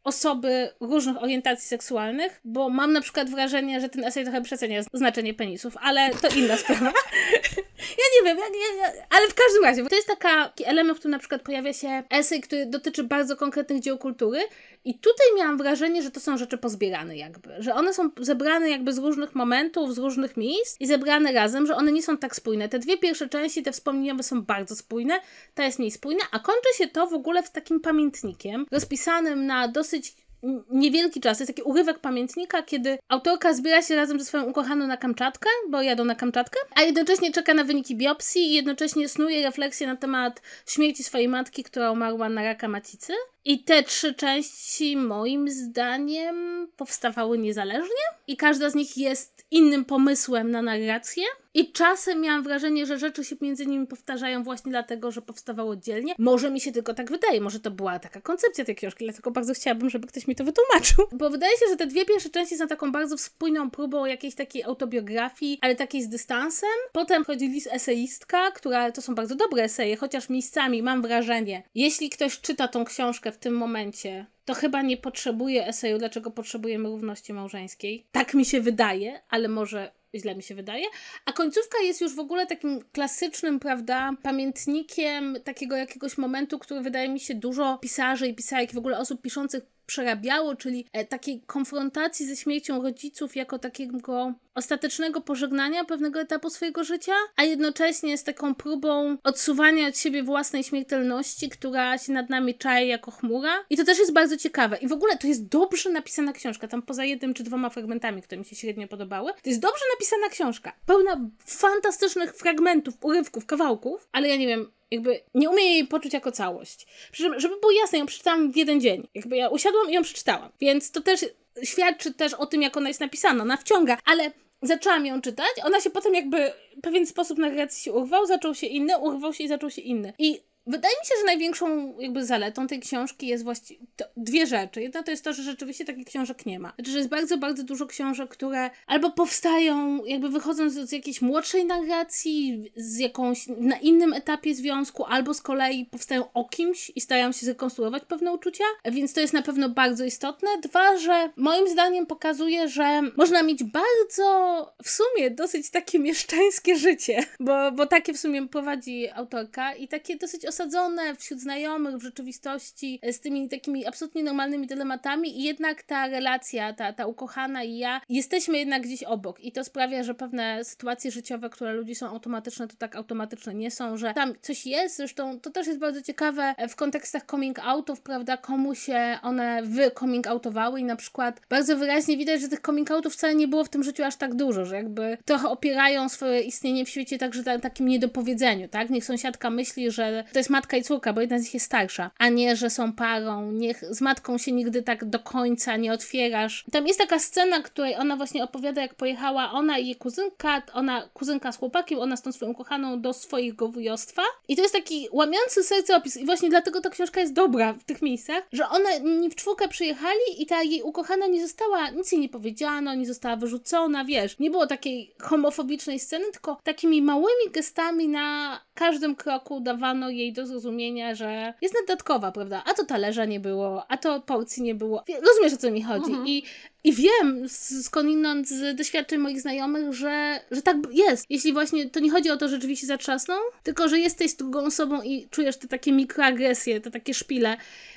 osoby różnych orientacji seksualnych, bo mam na przykład wrażenie, że ten esej trochę przecenia znaczenie penisów, ale to inna sprawa. [laughs] Ja nie wiem, ja nie, ja, ale w każdym razie, to jest taki element, w którym na przykład pojawia się esej, który dotyczy bardzo konkretnych dzieł kultury i tutaj miałam wrażenie, że to są rzeczy pozbierane jakby, że one są zebrane jakby z różnych momentów, z różnych miejsc i zebrane razem, że one nie są tak spójne. Te dwie pierwsze części, te wspomnieniowe są bardzo spójne, ta jest mniej spójna, a kończy się to w ogóle w takim pamiętnikiem rozpisanym na dosyć niewielki czas, jest taki urywek pamiętnika, kiedy autorka zbiera się razem ze swoją ukochaną na Kamczatkę, bo jadą na Kamczatkę, a jednocześnie czeka na wyniki biopsji i jednocześnie snuje refleksję na temat śmierci swojej matki, która umarła na raka macicy. I te trzy części, moim zdaniem, powstawały niezależnie, i każda z nich jest innym pomysłem na narrację. I czasem miałam wrażenie, że rzeczy się między nimi powtarzają właśnie dlatego, że powstawały oddzielnie. Może mi się tylko tak wydaje, może to była taka koncepcja tej książki, dlatego bardzo chciałabym, żeby ktoś mi to wytłumaczył. [laughs] Bo wydaje się, że te dwie pierwsze części są taką bardzo spójną próbą jakiejś takiej autobiografii, ale takiej z dystansem. Potem chodzi list eseistka, która to są bardzo dobre eseje, chociaż miejscami mam wrażenie, jeśli ktoś czyta tą książkę w tym momencie to chyba nie potrzebuje eseju, dlaczego potrzebujemy równości małżeńskiej. Tak mi się wydaje, ale może źle mi się wydaje. A końcówka jest już w ogóle takim klasycznym, prawda, pamiętnikiem takiego jakiegoś momentu, który wydaje mi się dużo pisarzy i pisarek, w ogóle osób piszących przerabiało, czyli e, takiej konfrontacji ze śmiercią rodziców jako takiego ostatecznego pożegnania pewnego etapu swojego życia, a jednocześnie z taką próbą odsuwania od siebie własnej śmiertelności, która się nad nami czai jako chmura. I to też jest bardzo ciekawe. I w ogóle to jest dobrze napisana książka, tam poza jednym czy dwoma fragmentami, które mi się średnio podobały. To jest dobrze napisana książka, pełna fantastycznych fragmentów, urywków, kawałków, ale ja nie wiem, jakby nie umiem jej poczuć jako całość. Przy czym, żeby było jasne, ją przeczytałam w jeden dzień. Jakby ja usiadłam i ją przeczytałam. Więc to też świadczy też o tym, jak ona jest napisana. Ona wciąga, ale zaczęłam ją czytać, ona się potem jakby w pewien sposób narracji się urwał, zaczął się inny, urwał się i zaczął się inny. I Wydaje mi się, że największą jakby zaletą tej książki jest właściwie dwie rzeczy. Jedna to jest to, że rzeczywiście takich książek nie ma. Znaczy, że jest bardzo, bardzo dużo książek, które albo powstają jakby wychodząc z jakiejś młodszej narracji, z jakąś na innym etapie związku, albo z kolei powstają o kimś i starają się zrekonstruować pewne uczucia, więc to jest na pewno bardzo istotne. Dwa, że moim zdaniem pokazuje, że można mieć bardzo w sumie dosyć takie mieszczańskie życie, bo, bo takie w sumie prowadzi autorka i takie dosyć osadzone wśród znajomych w rzeczywistości e, z tymi takimi absolutnie normalnymi dylematami i jednak ta relacja, ta, ta ukochana i ja, jesteśmy jednak gdzieś obok i to sprawia, że pewne sytuacje życiowe, które ludzi są automatyczne, to tak automatyczne nie są, że tam coś jest, zresztą to też jest bardzo ciekawe e, w kontekstach coming outów, prawda, komu się one coming outowały i na przykład bardzo wyraźnie widać, że tych coming outów wcale nie było w tym życiu aż tak dużo, że jakby trochę opierają swoje istnienie w świecie także na takim niedopowiedzeniu, tak? Niech sąsiadka myśli, że to jest matka i córka, bo jedna z nich jest starsza, a nie, że są parą, niech z matką się nigdy tak do końca nie otwierasz. Tam jest taka scena, której ona właśnie opowiada, jak pojechała ona i jej kuzynka, ona kuzynka z chłopakiem, ona z tą swoją kochaną do swojego wujostwa. I to jest taki łamiący serce opis i właśnie dlatego ta książka jest dobra w tych miejscach, że one nie w czwórkę przyjechali i ta jej ukochana nie została, nic jej nie powiedziano, nie została wyrzucona, wiesz, nie było takiej homofobicznej sceny, tylko takimi małymi gestami na każdym kroku dawano jej do zrozumienia, że jest dodatkowa, prawda? A to talerza nie było, a to porcji nie było. Rozumiesz, o co mi chodzi. Mhm. I i wiem skądinąd z doświadczeń moich znajomych, że, że tak jest. Jeśli właśnie to nie chodzi o to, że rzeczywiście zatrzasną, tylko że jesteś drugą osobą i czujesz te takie mikroagresje, te takie szpile.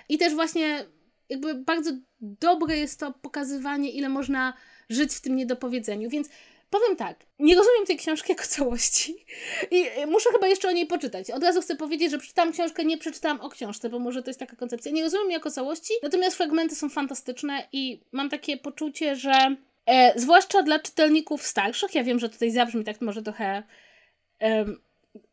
I też właśnie jakby bardzo dobre jest to pokazywanie, ile można żyć w tym niedopowiedzeniu. Więc Powiem tak, nie rozumiem tej książki jako całości [laughs] i muszę chyba jeszcze o niej poczytać. Od razu chcę powiedzieć, że przeczytałam książkę, nie przeczytałam o książce, bo może to jest taka koncepcja. Nie rozumiem jej jako całości, natomiast fragmenty są fantastyczne i mam takie poczucie, że e, zwłaszcza dla czytelników starszych, ja wiem, że tutaj zabrzmi tak może trochę e,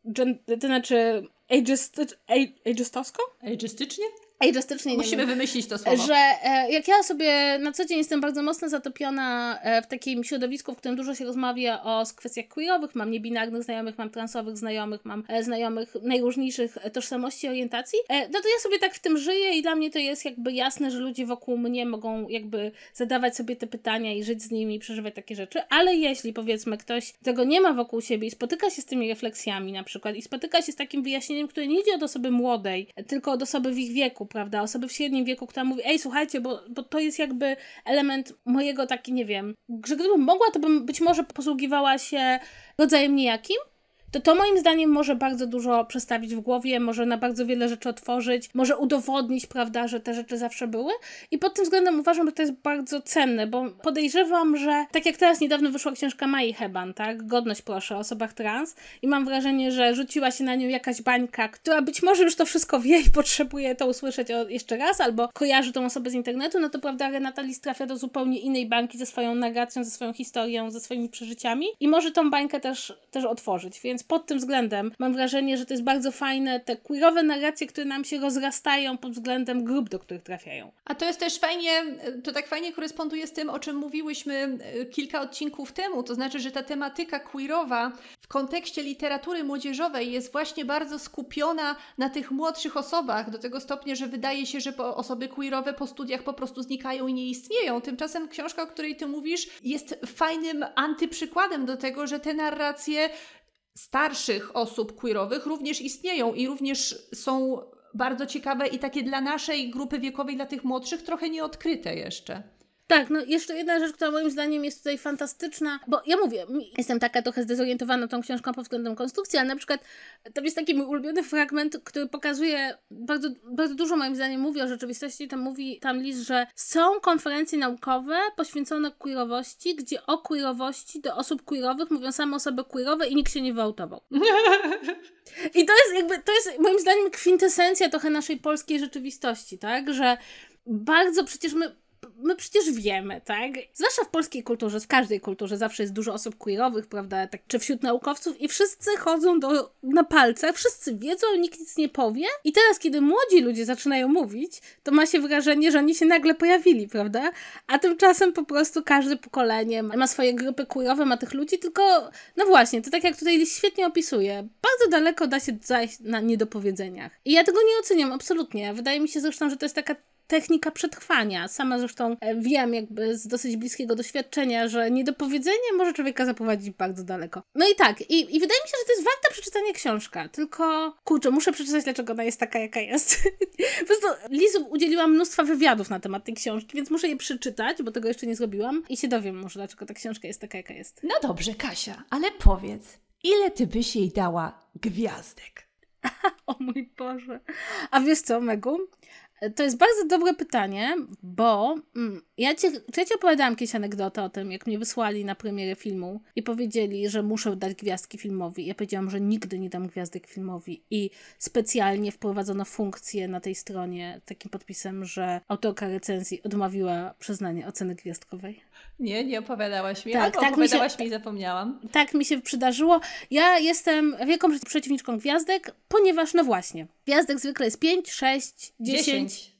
gen, to znaczy ageist, age, ageistowsko? Ageistycznie? Ejrzystycznie nie Musimy wymyślić to słowo. Że e, jak ja sobie na co dzień jestem bardzo mocno zatopiona e, w takim środowisku, w którym dużo się rozmawia o kwestiach queerowych, mam niebinarnych znajomych, mam transowych znajomych, mam e, znajomych najróżniejszych tożsamości i orientacji, no to ja sobie tak w tym żyję i dla mnie to jest jakby jasne, że ludzie wokół mnie mogą jakby zadawać sobie te pytania i żyć z nimi, przeżywać takie rzeczy, ale jeśli powiedzmy ktoś tego nie ma wokół siebie i spotyka się z tymi refleksjami na przykład i spotyka się z takim wyjaśnieniem, które nie idzie od osoby młodej, tylko od osoby w ich wieku, prawda? Osoby w średnim wieku, która mówi, ej, słuchajcie, bo, bo to jest jakby element mojego taki, nie wiem, że gdybym mogła, to bym być może posługiwała się rodzajem niejakim, to to moim zdaniem może bardzo dużo przestawić w głowie, może na bardzo wiele rzeczy otworzyć, może udowodnić, prawda, że te rzeczy zawsze były. I pod tym względem uważam, że to jest bardzo cenne, bo podejrzewam, że tak jak teraz niedawno wyszła książka Mai Heban, tak? Godność proszę o osobach trans i mam wrażenie, że rzuciła się na nią jakaś bańka, która być może już to wszystko wie i potrzebuje to usłyszeć jeszcze raz, albo kojarzy tą osobę z internetu, no to prawda, Renata Lis trafia do zupełnie innej bańki ze swoją narracją, ze swoją historią, ze swoimi przeżyciami i może tą bańkę też, też otworzyć, więc pod tym względem mam wrażenie, że to jest bardzo fajne, te queerowe narracje, które nam się rozrastają pod względem grup, do których trafiają. A to jest też fajnie, to tak fajnie koresponduje z tym, o czym mówiłyśmy e, kilka odcinków temu, to znaczy, że ta tematyka queerowa w kontekście literatury młodzieżowej jest właśnie bardzo skupiona na tych młodszych osobach, do tego stopnia, że wydaje się, że osoby queerowe po studiach po prostu znikają i nie istnieją. Tymczasem książka, o której ty mówisz, jest fajnym antyprzykładem do tego, że te narracje starszych osób queerowych również istnieją i również są bardzo ciekawe i takie dla naszej grupy wiekowej, dla tych młodszych, trochę nieodkryte jeszcze. Tak, no jeszcze jedna rzecz, która moim zdaniem jest tutaj fantastyczna, bo ja mówię, jestem taka trochę zdezorientowana tą książką pod względem konstrukcji, ale na przykład to jest taki mój ulubiony fragment, który pokazuje, bardzo, bardzo dużo moim zdaniem mówi o rzeczywistości, tam mówi tam list, że są konferencje naukowe poświęcone queerowości, gdzie o queerowości do osób queerowych mówią same osoby queerowe i nikt się nie wyautował. [laughs] I to jest jakby, to jest moim zdaniem kwintesencja trochę naszej polskiej rzeczywistości, tak, że bardzo przecież my my przecież wiemy, tak? Zwłaszcza w polskiej kulturze, w każdej kulturze zawsze jest dużo osób queerowych, prawda, tak, czy wśród naukowców i wszyscy chodzą do, na palcach, wszyscy wiedzą, nikt nic nie powie i teraz, kiedy młodzi ludzie zaczynają mówić, to ma się wrażenie, że oni się nagle pojawili, prawda? A tymczasem po prostu każde pokolenie ma swoje grupy queerowe, ma tych ludzi, tylko no właśnie, to tak jak tutaj świetnie opisuje, bardzo daleko da się zajść na niedopowiedzeniach. I ja tego nie oceniam, absolutnie. Wydaje mi się zresztą, że to jest taka technika przetrwania. Sama zresztą e, wiem jakby z dosyć bliskiego doświadczenia, że niedopowiedzenie może człowieka zaprowadzić bardzo daleko. No i tak, i, i wydaje mi się, że to jest warte przeczytania książka, tylko kurczę, muszę przeczytać, dlaczego ona jest taka, jaka jest. [laughs] po prostu Lizu udzieliła mnóstwa wywiadów na temat tej książki, więc muszę je przeczytać, bo tego jeszcze nie zrobiłam i się dowiem może, dlaczego ta książka jest taka, jaka jest. No dobrze, Kasia, ale powiedz, ile ty byś jej dała gwiazdek? [laughs] o mój Boże. A wiesz co, Megu? To jest bardzo dobre pytanie, bo mm, ja ci, czy ja ci opowiadałam kiedyś anegdotę o tym, jak mnie wysłali na premierę filmu i powiedzieli, że muszę dać gwiazdki filmowi. Ja powiedziałam, że nigdy nie dam gwiazdek filmowi i specjalnie wprowadzono funkcję na tej stronie takim podpisem, że autorka recenzji odmawiła przyznania oceny gwiazdkowej. Nie, nie opowiadałaś mi. Tak, tak opowiadałaś mi, się, mi zapomniałam. Tak mi się przydarzyło. Ja jestem wielką przeciwniczką gwiazdek, ponieważ no właśnie, gwiazdek zwykle jest 5, 6, 10, 10.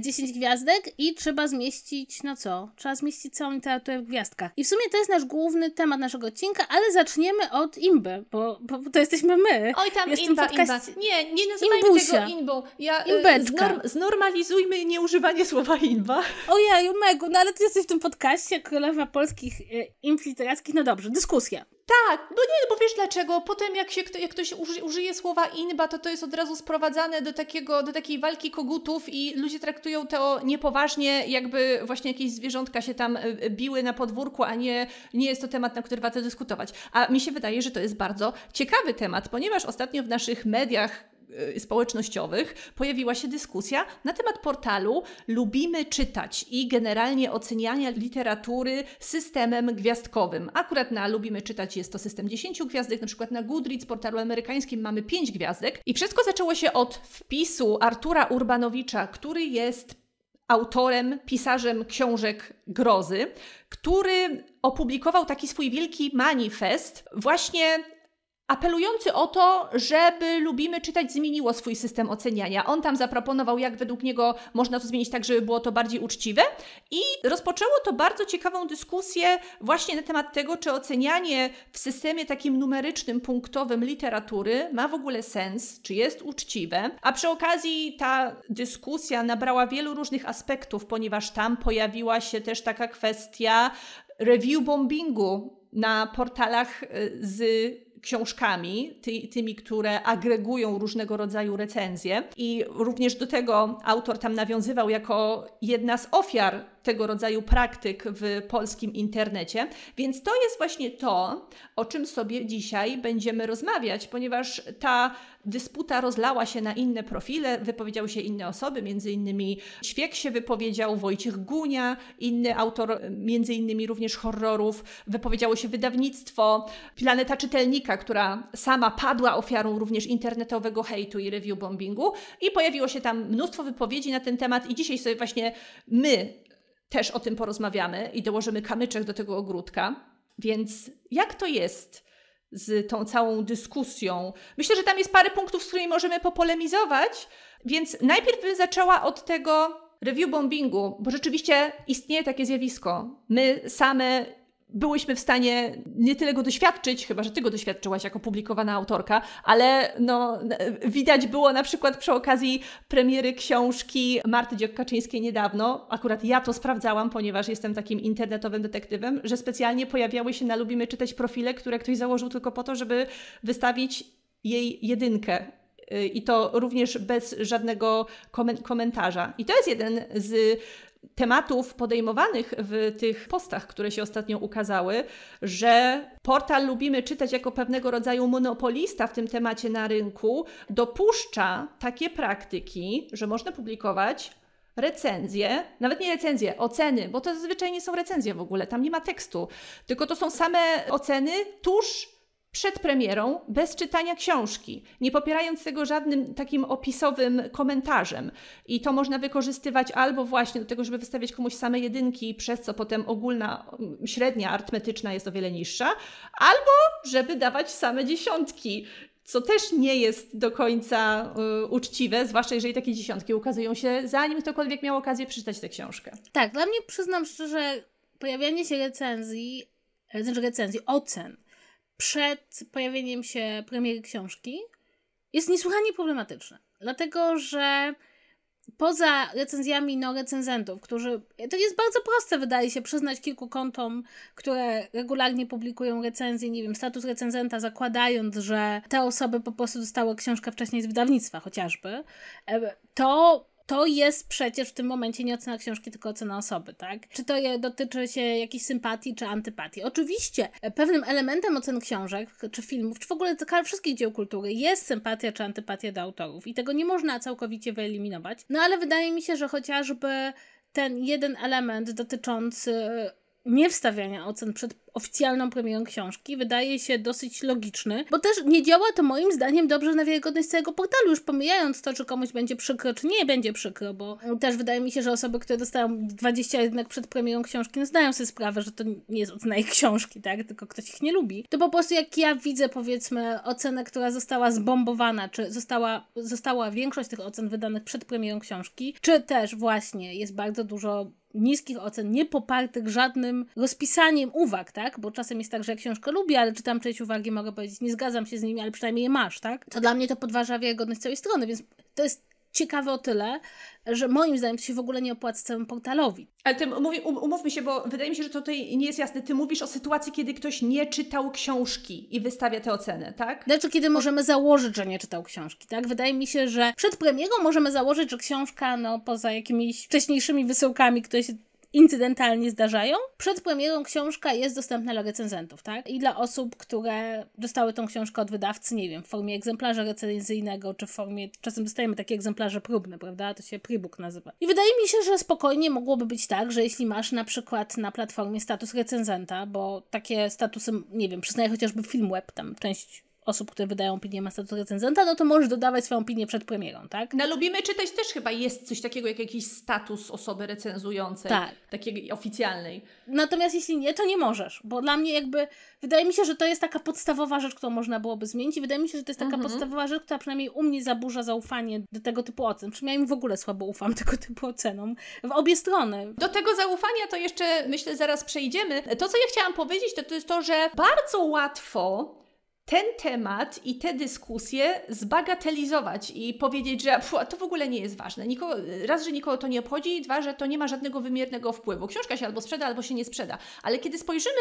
10 e, gwiazdek i trzeba zmieścić, no co? Trzeba zmieścić całą literaturę w gwiazdkach. I w sumie to jest nasz główny temat naszego odcinka, ale zaczniemy od imby, bo, bo, to jesteśmy my. Oj tam Jestem imba, podcast... imba. Nie, nie nazywajmy Imbusia. tego imbą. Ja, e, Imbeczka. Znorm znormalizujmy nieużywanie słowa imba. [laughs] Ojej, Megu, no ale ty jesteś w tym podcaście królowa polskich e, Imb literackich. No dobrze, dyskusja. Tak, no nie, bo wiesz dlaczego? Potem jak, się, jak ktoś użyje słowa inba, to to jest od razu sprowadzane do, takiego, do takiej walki kogutów i ludzie traktują to niepoważnie, jakby właśnie jakieś zwierzątka się tam y, y, biły na podwórku, a nie, nie jest to temat, na który warto dyskutować. A mi się wydaje, że to jest bardzo ciekawy temat, ponieważ ostatnio w naszych mediach Y, y, społecznościowych pojawiła się dyskusja na temat portalu Lubimy czytać i generalnie oceniania literatury systemem gwiazdkowym. Akurat na Lubimy czytać jest to system 10 gwiazdek, na przykład na Goodreads, portalu amerykańskim mamy 5 gwiazdek i wszystko zaczęło się od wpisu Artura Urbanowicza, który jest autorem, pisarzem książek grozy, który opublikował taki swój wielki manifest właśnie apelujący o to, żeby lubimy czytać, zmieniło swój system oceniania. On tam zaproponował, jak według niego można to zmienić tak, żeby było to bardziej uczciwe, i rozpoczęło to bardzo ciekawą dyskusję właśnie na temat tego, czy ocenianie w systemie takim numerycznym, punktowym literatury ma w ogóle sens, czy jest uczciwe. A przy okazji ta dyskusja nabrała wielu różnych aspektów, ponieważ tam pojawiła się też taka kwestia review bombingu na portalach y, z książkami, ty, tymi, które agregują różnego rodzaju recenzje. I również do tego autor tam nawiązywał jako jedna z ofiar tego rodzaju praktyk w polskim internecie. Więc to jest właśnie to, o czym sobie dzisiaj będziemy rozmawiać, ponieważ ta dysputa rozlała się na inne profile, wypowiedziały się inne osoby, między innymi Świek się wypowiedział, Wojciech Gunia, inny autor między innymi również horrorów, wypowiedziało się wydawnictwo, Planeta Czytelnika, która sama padła ofiarą również internetowego hejtu i review bombingu i pojawiło się tam mnóstwo wypowiedzi na ten temat i dzisiaj sobie właśnie my też o tym porozmawiamy i dołożymy kamyczek do tego ogródka. Więc jak to jest z tą całą dyskusją? Myślę, że tam jest parę punktów, z którymi możemy popolemizować, więc najpierw bym zaczęła od tego review bombingu, bo rzeczywiście istnieje takie zjawisko. My same byłyśmy w stanie nie tyle go doświadczyć, chyba że ty go doświadczyłaś jako publikowana autorka, ale no, widać było na przykład przy okazji premiery książki Marty Dziok-Kaczyńskiej niedawno, akurat ja to sprawdzałam, ponieważ jestem takim internetowym detektywem, że specjalnie pojawiały się na Lubimy Czytać profile, które ktoś założył tylko po to, żeby wystawić jej jedynkę i to również bez żadnego komentarza. I to jest jeden z tematów podejmowanych w tych postach, które się ostatnio ukazały, że portal lubimy czytać jako pewnego rodzaju monopolista w tym temacie na rynku, dopuszcza takie praktyki, że można publikować recenzje, nawet nie recenzje, oceny, bo to zazwyczaj nie są recenzje w ogóle, tam nie ma tekstu, tylko to są same oceny tuż przed premierą, bez czytania książki, nie popierając tego żadnym takim opisowym komentarzem. I to można wykorzystywać albo właśnie do tego, żeby wystawiać komuś same jedynki, przez co potem ogólna średnia arytmetyczna jest o wiele niższa, albo żeby dawać same dziesiątki. Co też nie jest do końca y, uczciwe, zwłaszcza jeżeli takie dziesiątki ukazują się, zanim ktokolwiek miał okazję przeczytać tę książkę. Tak, dla mnie przyznam szczerze, pojawianie się recenzji, znaczy recenzji, ocen, przed pojawieniem się premiery książki jest niesłychanie problematyczne. Dlatego, że poza recenzjami no recenzentów, którzy. To jest bardzo proste, wydaje się, przyznać kilku kontom, które regularnie publikują recenzje, nie wiem, status recenzenta, zakładając, że te osoby po prostu dostały książkę wcześniej z wydawnictwa chociażby, to to jest przecież w tym momencie nie ocena książki, tylko ocena osoby, tak? Czy to je dotyczy się jakiejś sympatii czy antypatii? Oczywiście, e, pewnym elementem ocen książek, czy filmów, czy w ogóle wszystkich dzieł kultury jest sympatia czy antypatia do autorów i tego nie można całkowicie wyeliminować. No ale wydaje mi się, że chociażby ten jeden element dotyczący nie wstawiania ocen przed oficjalną premierą książki wydaje się dosyć logiczny, bo też nie działa to moim zdaniem dobrze na wiarygodność całego portalu, już pomijając to, czy komuś będzie przykro, czy nie będzie przykro, bo też wydaje mi się, że osoby, które dostają 20 jednak przed premierą książki, no zdają sobie sprawę, że to nie jest ocena ich książki, tak, tylko ktoś ich nie lubi. To po prostu jak ja widzę powiedzmy ocenę, która została zbombowana, czy została, została większość tych ocen wydanych przed premierą książki, czy też właśnie jest bardzo dużo niskich ocen, nie popartych żadnym rozpisaniem uwag, tak? Bo czasem jest tak, że ja książkę lubię, ale czytam część uwagi, mogę powiedzieć, nie zgadzam się z nimi, ale przynajmniej je masz, tak? To dla mnie to podważa wiarygodność całej strony, więc to jest ciekawe o tyle, że moim zdaniem to się w ogóle nie opłaca całym portalowi. Ale ty um-, umówmy się, bo wydaje mi się, że to tutaj nie jest jasne. Ty mówisz o sytuacji, kiedy ktoś nie czytał książki i wystawia te oceny, tak? Znaczy, kiedy możemy założyć, że nie czytał książki, tak? Wydaje mi się, że przed premierą możemy założyć, że książka, no poza jakimiś wcześniejszymi wysyłkami, które się incydentalnie zdarzają. Przed premierą książka jest dostępna dla recenzentów, tak? I dla osób, które dostały tą książkę od wydawcy, nie wiem, w formie egzemplarza recenzyjnego, czy w formie, czasem dostajemy takie egzemplarze próbne, prawda? To się prebook nazywa. I wydaje mi się, że spokojnie mogłoby być tak, że jeśli masz na przykład na platformie status recenzenta, bo takie statusy, nie wiem, przyznaję chociażby film web, tam część osób, które wydają opinię ma status recenzenta, no to możesz dodawać swoją opinię przed premierą, tak? Na no, lubimy czytać też chyba jest coś takiego jak jakiś status osoby recenzującej, tak. takiej oficjalnej. Natomiast jeśli nie, to nie możesz, bo dla mnie jakby, wydaje mi się, że to jest taka podstawowa rzecz, którą można byłoby zmienić i wydaje mi się, że to jest taka mhm. podstawowa rzecz, która przynajmniej u mnie zaburza zaufanie do tego typu ocen. Przynajmniej w ogóle słabo ufam [laughs] tego typu ocenom, w obie strony. Do tego zaufania to jeszcze, myślę, zaraz przejdziemy. To, co ja chciałam powiedzieć, to, to jest to, że bardzo łatwo ten temat i te dyskusje zbagatelizować i powiedzieć, że to w ogóle nie jest ważne. Niko, raz, że nikogo to nie obchodzi, dwa, że to nie ma żadnego wymiernego wpływu. Książka się albo sprzeda, albo się nie sprzeda. Ale kiedy spojrzymy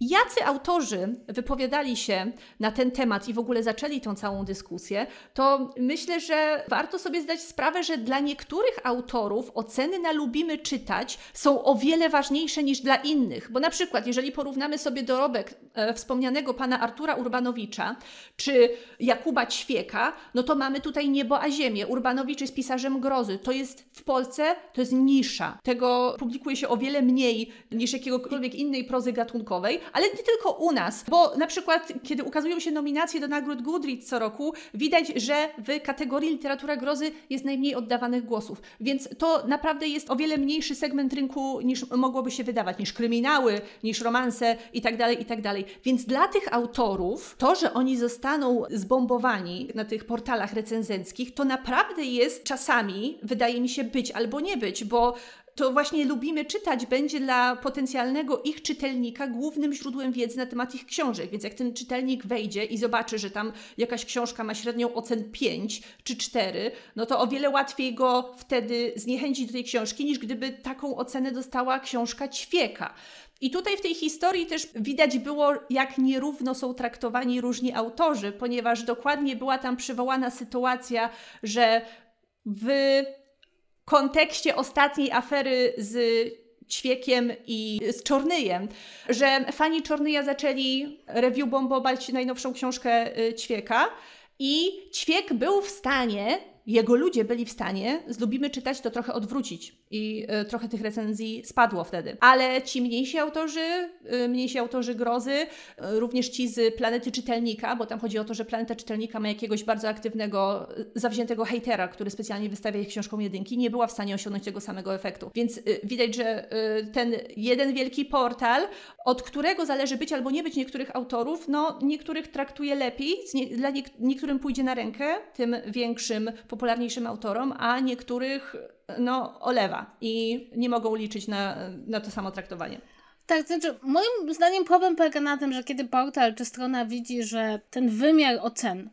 jacy autorzy wypowiadali się na ten temat i w ogóle zaczęli tą całą dyskusję, to myślę, że warto sobie zdać sprawę, że dla niektórych autorów oceny na lubimy czytać są o wiele ważniejsze niż dla innych. Bo na przykład, jeżeli porównamy sobie dorobek e, wspomnianego pana Artura Urbanowicza czy Jakuba Ćwieka, no to mamy tutaj niebo a ziemię. Urbanowicz jest pisarzem grozy. To jest w Polsce, to jest nisza. Tego publikuje się o wiele mniej niż jakiegokolwiek innej prozy gatunkowej, ale nie tylko u nas, bo na przykład, kiedy ukazują się nominacje do nagród Goodreads co roku, widać, że w kategorii literatura grozy jest najmniej oddawanych głosów, więc to naprawdę jest o wiele mniejszy segment rynku niż mogłoby się wydawać, niż kryminały, niż romanse itd., tak itd. Tak więc dla tych autorów to, że oni zostaną zbombowani na tych portalach recenzenckich, to naprawdę jest czasami, wydaje mi się, być albo nie być, bo to właśnie lubimy czytać będzie dla potencjalnego ich czytelnika głównym źródłem wiedzy na temat ich książek. Więc jak ten czytelnik wejdzie i zobaczy, że tam jakaś książka ma średnią ocen 5 czy 4, no to o wiele łatwiej go wtedy zniechęcić do tej książki, niż gdyby taką ocenę dostała książka ćwieka. I tutaj w tej historii też widać było, jak nierówno są traktowani różni autorzy, ponieważ dokładnie była tam przywołana sytuacja, że w kontekście ostatniej afery z Ćwiekiem i z Czornyjem, że fani Czornyja zaczęli review bombować najnowszą książkę y, Ćwieka i Ćwiek był w stanie, jego ludzie byli w stanie, z Lubimy Czytać to trochę odwrócić i e, trochę tych recenzji spadło wtedy. Ale ci mniejsi autorzy, e, mniejsi autorzy grozy, e, również ci z Planety Czytelnika, bo tam chodzi o to, że Planeta Czytelnika ma jakiegoś bardzo aktywnego, zawziętego hejtera, który specjalnie wystawia ich książką jedynki, nie była w stanie osiągnąć tego samego efektu. Więc widać, że ten jeden wielki portal, od którego zależy być albo nie być niektórych autorów, no niektórych traktuje lepiej, dla niektórym pójdzie na rękę, tym większym, popularniejszym autorom, a niektórych no, olewa i nie mogą liczyć na, na to samo traktowanie. Tak, znaczy, moim zdaniem problem polega na tym, że kiedy portal czy strona widzi, że ten wymiar ocen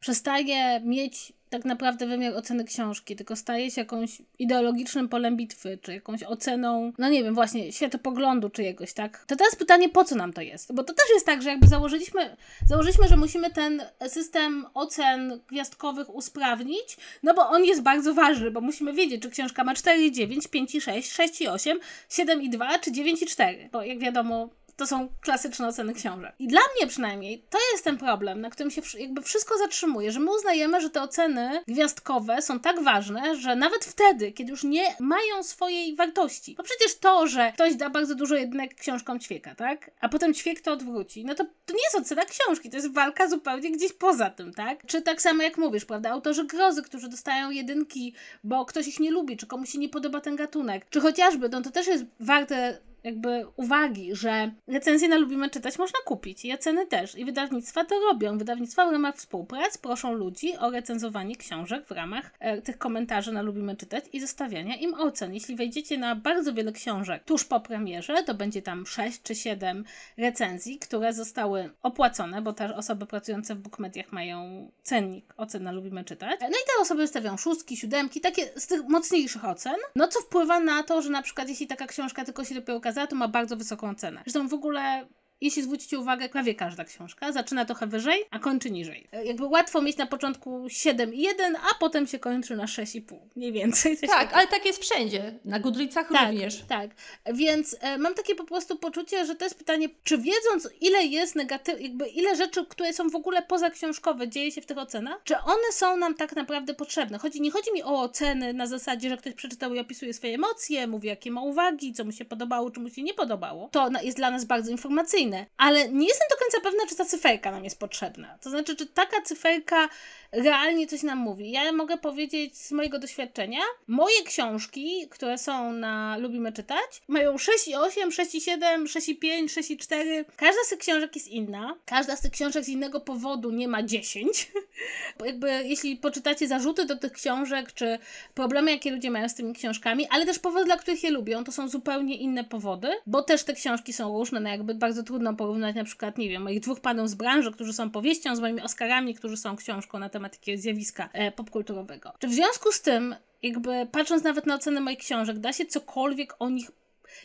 przestaje mieć tak naprawdę wymiar oceny książki, tylko staje się jakąś ideologicznym polem bitwy, czy jakąś oceną, no nie wiem, właśnie światopoglądu czyjegoś, tak? To teraz pytanie, po co nam to jest? Bo to też jest tak, że jakby założyliśmy, założyliśmy że musimy ten system ocen gwiazdkowych usprawnić, no bo on jest bardzo ważny, bo musimy wiedzieć, czy książka ma 4,9, 5,6, 6,8, 2, czy i 4. bo jak wiadomo, to są klasyczne oceny książek. I dla mnie przynajmniej to jest ten problem, na którym się jakby wszystko zatrzymuje, że my uznajemy, że te oceny gwiazdkowe są tak ważne, że nawet wtedy, kiedy już nie mają swojej wartości, bo przecież to, że ktoś da bardzo dużo jednak książkom ćwieka, tak? A potem ćwiek to odwróci, no to, to nie jest ocena książki, to jest walka zupełnie gdzieś poza tym, tak? Czy tak samo jak mówisz, prawda? Autorzy grozy, którzy dostają jedynki, bo ktoś ich nie lubi, czy komuś się nie podoba ten gatunek, czy chociażby, no to też jest warte jakby uwagi, że recenzje na Lubimy Czytać można kupić i oceny też. I wydawnictwa to robią. Wydawnictwa w ramach współprac proszą ludzi o recenzowanie książek w ramach e, tych komentarzy na Lubimy Czytać i zostawiania im ocen. Jeśli wejdziecie na bardzo wiele książek tuż po premierze, to będzie tam 6 czy 7 recenzji, które zostały opłacone, bo też osoby pracujące w bookmediach mają cennik ocen na Lubimy Czytać. No i te osoby stawiają szóstki, siódemki, takie z tych mocniejszych ocen, no co wpływa na to, że na przykład jeśli taka książka tylko się dopiero okazała za to ma bardzo wysoką cenę. Zresztą w ogóle jeśli zwrócicie uwagę, prawie każda książka zaczyna trochę wyżej, a kończy niżej. E, jakby łatwo mieć na początku 7,1, a potem się kończy na 6,5, mniej więcej. [laughs] Tak, ale tak jest wszędzie, na Goodreadsach tak, również. Tak, więc e, mam takie po prostu poczucie, że to jest pytanie, czy wiedząc ile jest negatyw, jakby ile rzeczy, które są w ogóle pozaksiążkowe dzieje się w tych ocenach, czy one są nam tak naprawdę potrzebne? Chodzi, nie chodzi mi o oceny na zasadzie, że ktoś przeczytał i opisuje swoje emocje, mówi jakie ma uwagi, co mu się podobało, czy mu się nie podobało. To jest dla nas bardzo informacyjne ale nie jestem do końca pewna, czy ta cyferka nam jest potrzebna. To znaczy, czy taka cyferka realnie coś nam mówi. Ja mogę powiedzieć z mojego doświadczenia, moje książki, które są na Lubimy Czytać, mają 6,8, 6,7, 6,5, 6,4. Każda z tych książek jest inna. Każda z tych książek z innego powodu nie ma 10. [laughs] Jakby jeśli poczytacie zarzuty do tych książek, czy problemy, jakie ludzie mają z tymi książkami, ale też powody, dla których je lubią, to są zupełnie inne powody, bo też te książki są różne, no jakby bardzo trudne trudno porównać na przykład, nie wiem, moich dwóch panów z branży, którzy są powieścią, z moimi Oscarami, którzy są książką na temat jakiegoś zjawiska e, popkulturowego. Czy w związku z tym, jakby patrząc nawet na ocenę moich książek, da się cokolwiek o nich,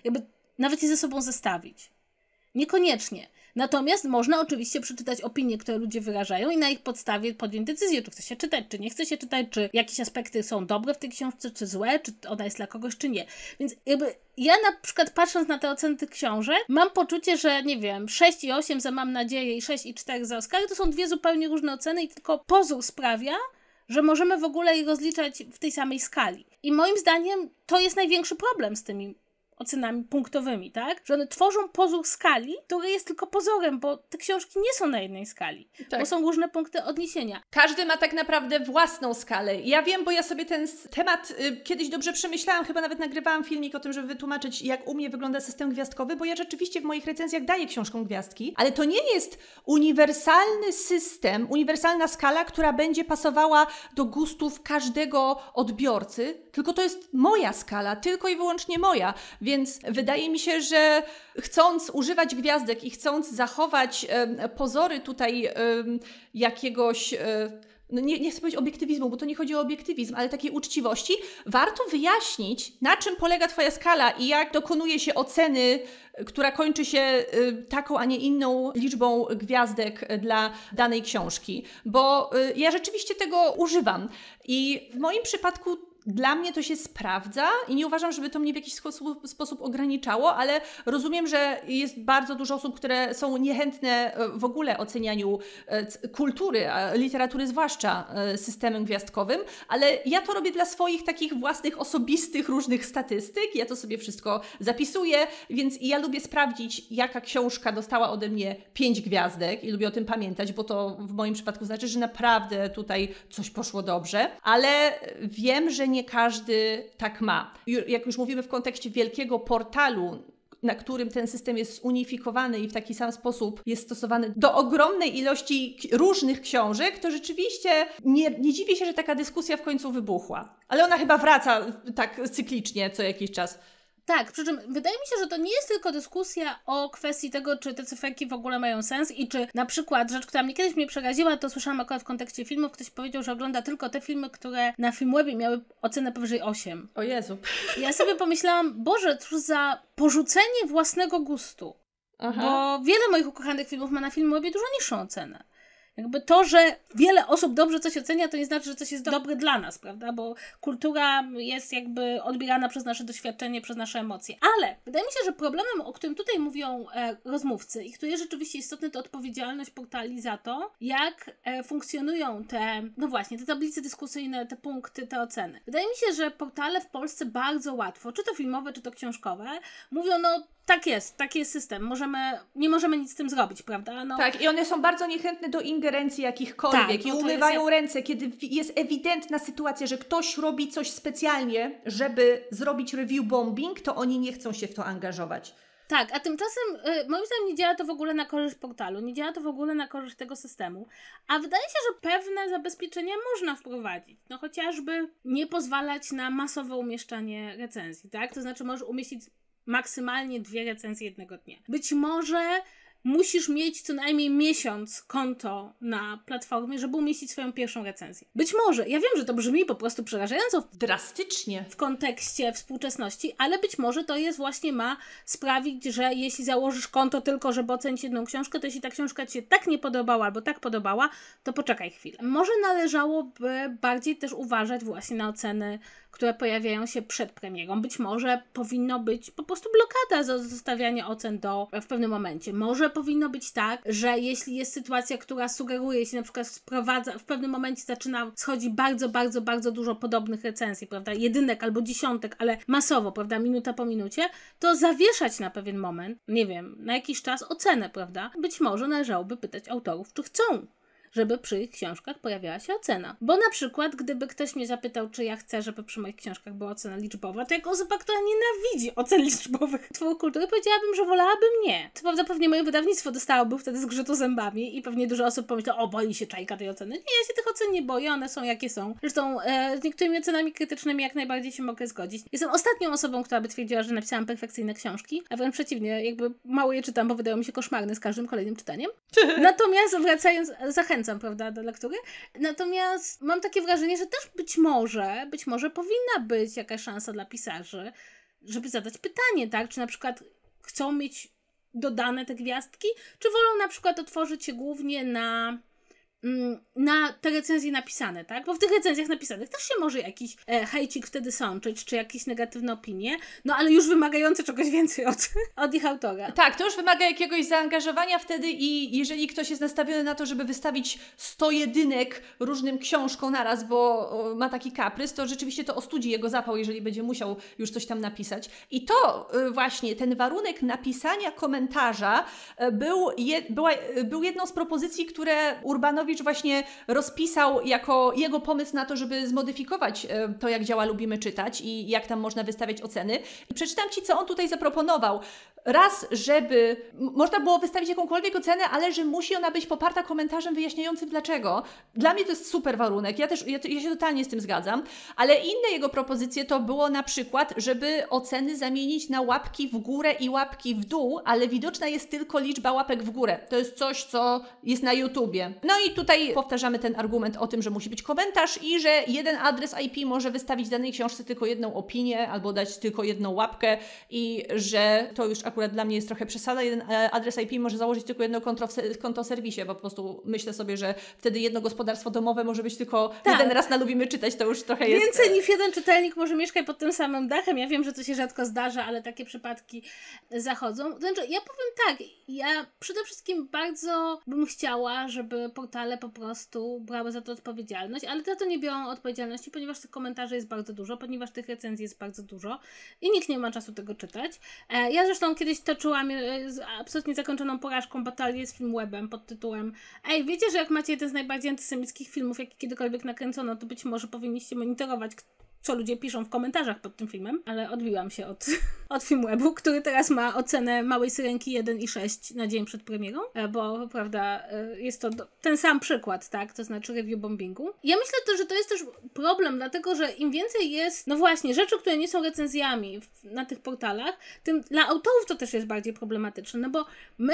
jakby nawet je ze sobą zestawić? Niekoniecznie. Natomiast można oczywiście przeczytać opinie, które ludzie wyrażają i na ich podstawie podjąć decyzję, czy chce się czytać, czy nie chce się czytać, czy jakieś aspekty są dobre w tej książce, czy złe, czy ona jest dla kogoś, czy nie. Więc jakby ja na przykład patrząc na te oceny książek, mam poczucie, że nie wiem, 6 i 8 za Mam Nadzieję i 6 i 4 za Oscary to są dwie zupełnie różne oceny i tylko pozór sprawia, że możemy w ogóle je rozliczać w tej samej skali. I moim zdaniem to jest największy problem z tymi ocenami punktowymi, tak? Że one tworzą pozór skali, który jest tylko pozorem, bo te książki nie są na jednej skali, tak. bo są różne punkty odniesienia. Każdy ma tak naprawdę własną skalę. Ja wiem, bo ja sobie ten temat y, kiedyś dobrze przemyślałam, chyba nawet nagrywałam filmik o tym, żeby wytłumaczyć, jak u mnie wygląda system gwiazdkowy, bo ja rzeczywiście w moich recenzjach daję książkom gwiazdki, ale to nie jest uniwersalny system, uniwersalna skala, która będzie pasowała do gustów każdego odbiorcy, tylko to jest moja skala, tylko i wyłącznie moja. Więc więc wydaje mi się, że chcąc używać gwiazdek i chcąc zachować e, pozory tutaj e, jakiegoś e, no nie, nie chcę powiedzieć obiektywizmu, bo to nie chodzi o obiektywizm, ale takiej uczciwości, warto wyjaśnić, na czym polega Twoja skala i jak dokonuje się oceny, która kończy się taką, a nie inną liczbą gwiazdek dla danej książki. Bo ja rzeczywiście tego używam. I w moim przypadku dla mnie to się sprawdza i nie uważam, żeby to mnie w jakiś sposób, sposób, ograniczało, ale rozumiem, że jest bardzo dużo osób, które są niechętne e, w ogóle ocenianiu e, kultury, literatury, zwłaszcza e, systemem gwiazdkowym, ale ja to robię dla swoich takich własnych, osobistych, różnych statystyk. Ja to sobie wszystko zapisuję, więc ja lubię sprawdzić, jaka książka dostała ode mnie pięć gwiazdek i lubię o tym pamiętać, bo to w moim przypadku znaczy, że naprawdę tutaj coś poszło dobrze, ale wiem, że nie każdy tak ma. Jak już mówimy w kontekście wielkiego portalu, na którym ten system jest zunifikowany i w taki sam sposób jest stosowany do ogromnej ilości różnych książek, to rzeczywiście nie, nie dziwię się, że taka dyskusja w końcu wybuchła. Ale ona chyba wraca tak cyklicznie co jakiś czas. Tak, przy czym wydaje mi się, że to nie jest tylko dyskusja o kwestii tego, czy te cyferki w ogóle mają sens i czy na przykład rzecz, która mnie kiedyś mnie przeraziła, to słyszałam akurat w kontekście filmów, ktoś powiedział, że ogląda tylko te filmy, które na Filmwebie miały ocenę powyżej 8. O Jezu. Ja sobie pomyślałam, Boże, cóż za porzucenie własnego gustu. Aha. Bo wiele moich ukochanych filmów ma na Filmwebie dużo niższą ocenę. Jakby to, że wiele osób dobrze coś ocenia, to nie znaczy, że coś jest dobre dla nas, prawda? Bo kultura jest jakby odbierana przez nasze doświadczenie, przez nasze emocje. Ale wydaje mi się, że problemem, o którym tutaj mówią e, rozmówcy i który jest rzeczywiście istotny, to odpowiedzialność portali za to, jak e, funkcjonują te, no właśnie, te tablice dyskusyjne, te punkty, te oceny. Wydaje mi się, że portale w Polsce bardzo łatwo, czy to filmowe, czy to książkowe, mówią, no tak jest, taki jest system, możemy, nie możemy nic z tym zrobić, prawda? No. Tak, i one są bardzo niechętne do in ingerencji jakichkolwiek tak, i no umywają jest... ręce, kiedy jest ewidentna sytuacja, że ktoś robi coś specjalnie, żeby zrobić review bombing, to oni nie chcą się w to angażować. Tak, a tymczasem y, moim zdaniem nie działa to w ogóle na korzyść portalu, nie działa to w ogóle na korzyść tego systemu, a wydaje się, że pewne zabezpieczenia można wprowadzić. No chociażby nie pozwalać na masowe umieszczanie recenzji, tak? To znaczy możesz umieścić maksymalnie dwie recenzje jednego dnia. Być może musisz mieć co najmniej miesiąc konto na platformie, żeby umieścić swoją pierwszą recenzję. Być może, ja wiem, że to brzmi po prostu przerażająco. Drastycznie. W kontekście współczesności, ale być może to jest właśnie ma sprawić, że jeśli założysz konto tylko, żeby ocenić jedną książkę, to jeśli ta książka Ci się tak nie podobała albo tak podobała, to poczekaj chwilę. Może należałoby bardziej też uważać właśnie na oceny które pojawiają się przed premierą. Być może powinno być po prostu blokada za zostawianie ocen do, w pewnym momencie. Może powinno być tak, że jeśli jest sytuacja, która sugeruje się na przykład wprowadza w pewnym momencie zaczyna, schodzi bardzo, bardzo, bardzo dużo podobnych recenzji, prawda, jedynek albo dziesiątek, ale masowo, prawda, minuta po minucie, to zawieszać na pewien moment, nie wiem, na jakiś czas ocenę, prawda? Być może należałoby pytać autorów, czy chcą żeby przy ich książkach pojawiała się ocena. Bo na przykład, gdyby ktoś mnie zapytał, czy ja chcę, żeby przy moich książkach była ocena liczbowa, to jak osoba, która nienawidzi ocen [laughs] liczbowych twojej kultury, powiedziałabym, że wolałabym nie. Co prawda pewnie moje wydawnictwo dostałoby wtedy zgrzytu zębami i pewnie dużo osób pomyśla, o boi się czajka tej oceny. Nie, ja się tych ocen nie boję, one są jakie są. Zresztą e, z niektórymi ocenami krytycznymi jak najbardziej się mogę zgodzić. Jestem ostatnią osobą, która by twierdziła, że napisałam perfekcyjne książki, a wręcz przeciwnie, jakby mało je czytam, bo wydają mi się koszmarne z każdym kolejnym czytaniem. [laughs] Natomiast wracając, zachęcam zachęcam, prawda, do lektury. Natomiast mam takie wrażenie, że też być może, być może powinna być jakaś szansa dla pisarzy, żeby zadać pytanie, tak? Czy na przykład chcą mieć dodane te gwiazdki, czy wolą na przykład otworzyć się głównie na Mm, na te recenzje napisane, tak? Bo w tych recenzjach napisanych też się może jakiś e, hejcik wtedy sączyć, czy jakieś negatywne opinie, no ale już wymagające czegoś więcej od, [laughs] od ich autora. Tak, to już wymaga jakiegoś zaangażowania wtedy i jeżeli ktoś jest nastawiony na to, żeby wystawić 100 jedynek różnym książką naraz, bo ma taki kaprys, to rzeczywiście to ostudzi jego zapał, jeżeli będzie musiał już coś tam napisać. I to e, właśnie, ten warunek napisania komentarza e, był, je, była, e, był jedną z propozycji, które Urbanowi Abramowicz właśnie rozpisał jako jego pomysł na to, żeby zmodyfikować e, to, jak działa Lubimy Czytać i jak tam można wystawiać oceny. I przeczytam Ci, co on tutaj zaproponował. Raz, żeby można było wystawić jakąkolwiek ocenę, ale że musi ona być poparta komentarzem wyjaśniającym dlaczego. Dla mnie to jest super warunek, ja też ja, ja się totalnie z tym zgadzam, ale inne jego propozycje to było na przykład, żeby oceny zamienić na łapki w górę i łapki w dół, ale widoczna jest tylko liczba łapek w górę. To jest coś, co jest na YouTubie. No i tu tutaj powtarzamy ten argument o tym, że musi być komentarz i że jeden adres IP może wystawić danej książce tylko jedną opinię albo dać tylko jedną łapkę i że to już akurat dla mnie jest trochę przesada. Jeden e, adres IP może założyć tylko jedno konto w, konto w serwisie, bo po prostu myślę sobie, że wtedy jedno gospodarstwo domowe może być tylko tak. jeden raz na lubimy czytać, to już trochę jest. Więcej e, niż jeden czytelnik może mieszkać pod tym samym dachem. Ja wiem, że to się rzadko zdarza, ale takie przypadki zachodzą. Znaczy, ja powiem tak, ja przede wszystkim bardzo bym chciała, żeby portale ale po prostu brały za to odpowiedzialność, ale za to nie biorą odpowiedzialności, ponieważ tych komentarzy jest bardzo dużo, ponieważ tych recenzji jest bardzo dużo i nikt nie ma czasu tego czytać. E, ja zresztą kiedyś toczyłam e, z absolutnie zakończoną porażką batalię z Filmwebem pod tytułem Ej, wiecie, że jak macie jeden z najbardziej antysemickich filmów, jaki kiedykolwiek nakręcono, to być może powinniście monitorować, co ludzie piszą w komentarzach pod tym filmem, ale odbiłam się od, [laughs] od filmwebu, który teraz ma ocenę Małej Syrenki 1,6 na dzień przed premierą, e, bo prawda, e, jest to do, ten sam przykład, tak, to znaczy review bombingu. Ja myślę to, że to jest też problem, dlatego że im więcej jest, no właśnie, rzeczy, które nie są recenzjami w, na tych portalach, tym dla autorów to też jest bardziej problematyczne, no bo my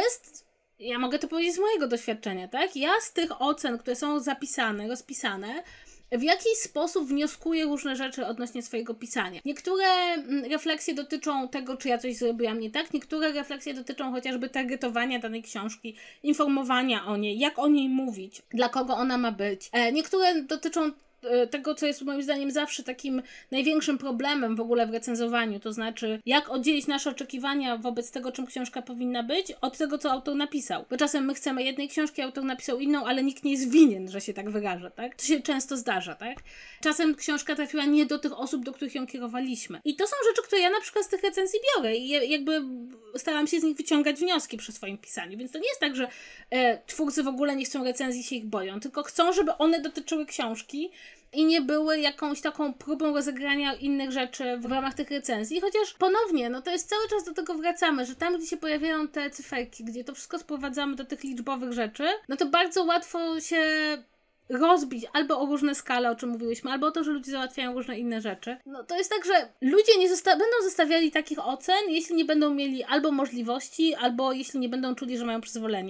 ja mogę to powiedzieć z mojego doświadczenia, tak? Ja z tych ocen, które są zapisane, rozpisane, w jaki sposób wnioskuję różne rzeczy odnośnie swojego pisania. Niektóre mm, refleksje dotyczą tego, czy ja coś zrobiłam nie tak, niektóre refleksje dotyczą chociażby targetowania danej książki, informowania o niej, jak o niej mówić, dla kogo ona ma być. E, niektóre dotyczą E, tego, co jest moim zdaniem zawsze takim największym problemem w ogóle w recenzowaniu, to znaczy jak oddzielić nasze oczekiwania wobec tego, czym książka powinna być, od tego, co autor napisał. Bo czasem my chcemy jednej książki, autor napisał inną, ale nikt nie jest winien, że się tak wyraża, tak? To się często zdarza, tak? Czasem książka trafiła nie do tych osób, do których ją kierowaliśmy. I to są rzeczy, które ja na przykład z tych recenzji biorę i jakby staram się z nich wyciągać wnioski przy swoim pisaniu, więc to nie jest tak, że e, twórcy w ogóle nie chcą recenzji, się ich boją, tylko chcą, żeby one dotyczyły książki, i nie były jakąś taką próbą rozegrania innych rzeczy w ramach tych recenzji, chociaż ponownie, no to jest cały czas do tego wracamy, że tam, gdzie się pojawiają te cyferki, gdzie to wszystko sprowadzamy do tych liczbowych rzeczy, no to bardzo łatwo się rozbić albo o różne skale, o czym mówiłyśmy, albo o to, że ludzie załatwiają różne inne rzeczy. No to jest tak, że ludzie nie zosta- będą zostawiali takich ocen, jeśli nie będą mieli albo możliwości, albo jeśli nie będą czuli, że mają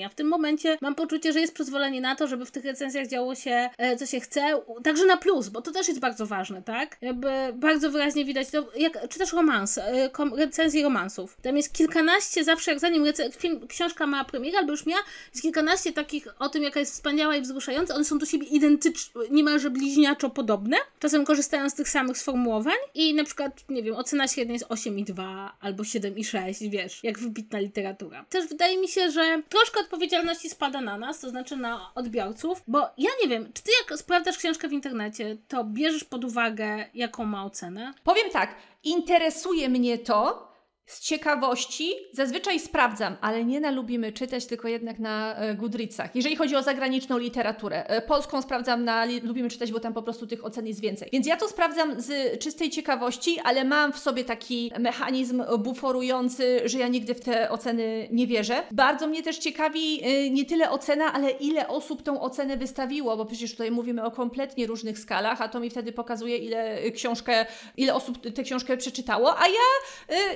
A W tym momencie mam poczucie, że jest przyzwolenie na to, żeby w tych recenzjach działo się e, co się chce, także na plus, bo to też jest bardzo ważne, tak? Jakby bardzo wyraźnie widać to, jak romans, e, kom, recenzje romansów. Tam jest kilkanaście zawsze, jak zanim rec- film, książka ma premierę, albo już miała, jest kilkanaście takich o tym, jaka jest wspaniała i wzruszająca, one są do siebie identyczne, niemalże bliźniaczo podobne. Czasem korzystają z tych samych sformułowań i na przykład, nie wiem, ocena średnia jest 8,2 albo 7,6, wiesz, jak wybitna literatura. Też wydaje mi się, że troszkę odpowiedzialności spada na nas, to znaczy na odbiorców, bo ja nie wiem, czy ty jak sprawdzasz książkę w internecie, to bierzesz pod uwagę, jaką ma ocenę? Powiem tak, interesuje mnie to, z ciekawości zazwyczaj sprawdzam, ale nie na lubimy czytać, tylko jednak na e, Goodreadsach. Jeżeli chodzi o zagraniczną literaturę, e, polską sprawdzam na lubimy czytać, bo tam po prostu tych ocen jest więcej. Więc ja to sprawdzam z czystej ciekawości, ale mam w sobie taki mechanizm buforujący, że ja nigdy w te oceny nie wierzę. Bardzo mnie też ciekawi e, nie tyle ocena, ale ile osób tą ocenę wystawiło, bo przecież tutaj mówimy o kompletnie różnych skalach, a to mi wtedy pokazuje ile książkę, ile osób tę książkę przeczytało, a ja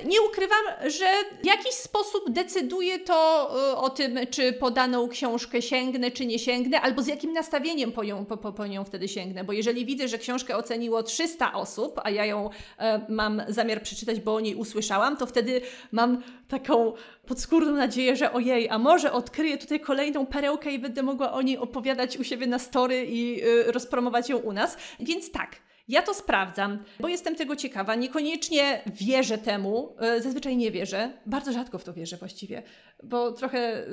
nie ukrywam odkrywam, że w jakiś sposób decyduje to y, o tym, czy po daną książkę sięgnę, czy nie sięgnę, albo z jakim nastawieniem po, nią, po, po nią wtedy sięgnę. Bo jeżeli widzę, że książkę oceniło 300 osób, a ja ją e, mam zamiar przeczytać, bo o niej usłyszałam, to wtedy mam taką podskórną nadzieję, że ojej, a może odkryję tutaj kolejną perełkę i będę mogła o niej opowiadać u siebie na story i y, rozpromować ją u nas. Więc tak, ja to sprawdzam, bo jestem tego ciekawa. Niekoniecznie wierzę temu, e, zazwyczaj nie wierzę, bardzo rzadko w to wierzę właściwie, bo trochę e,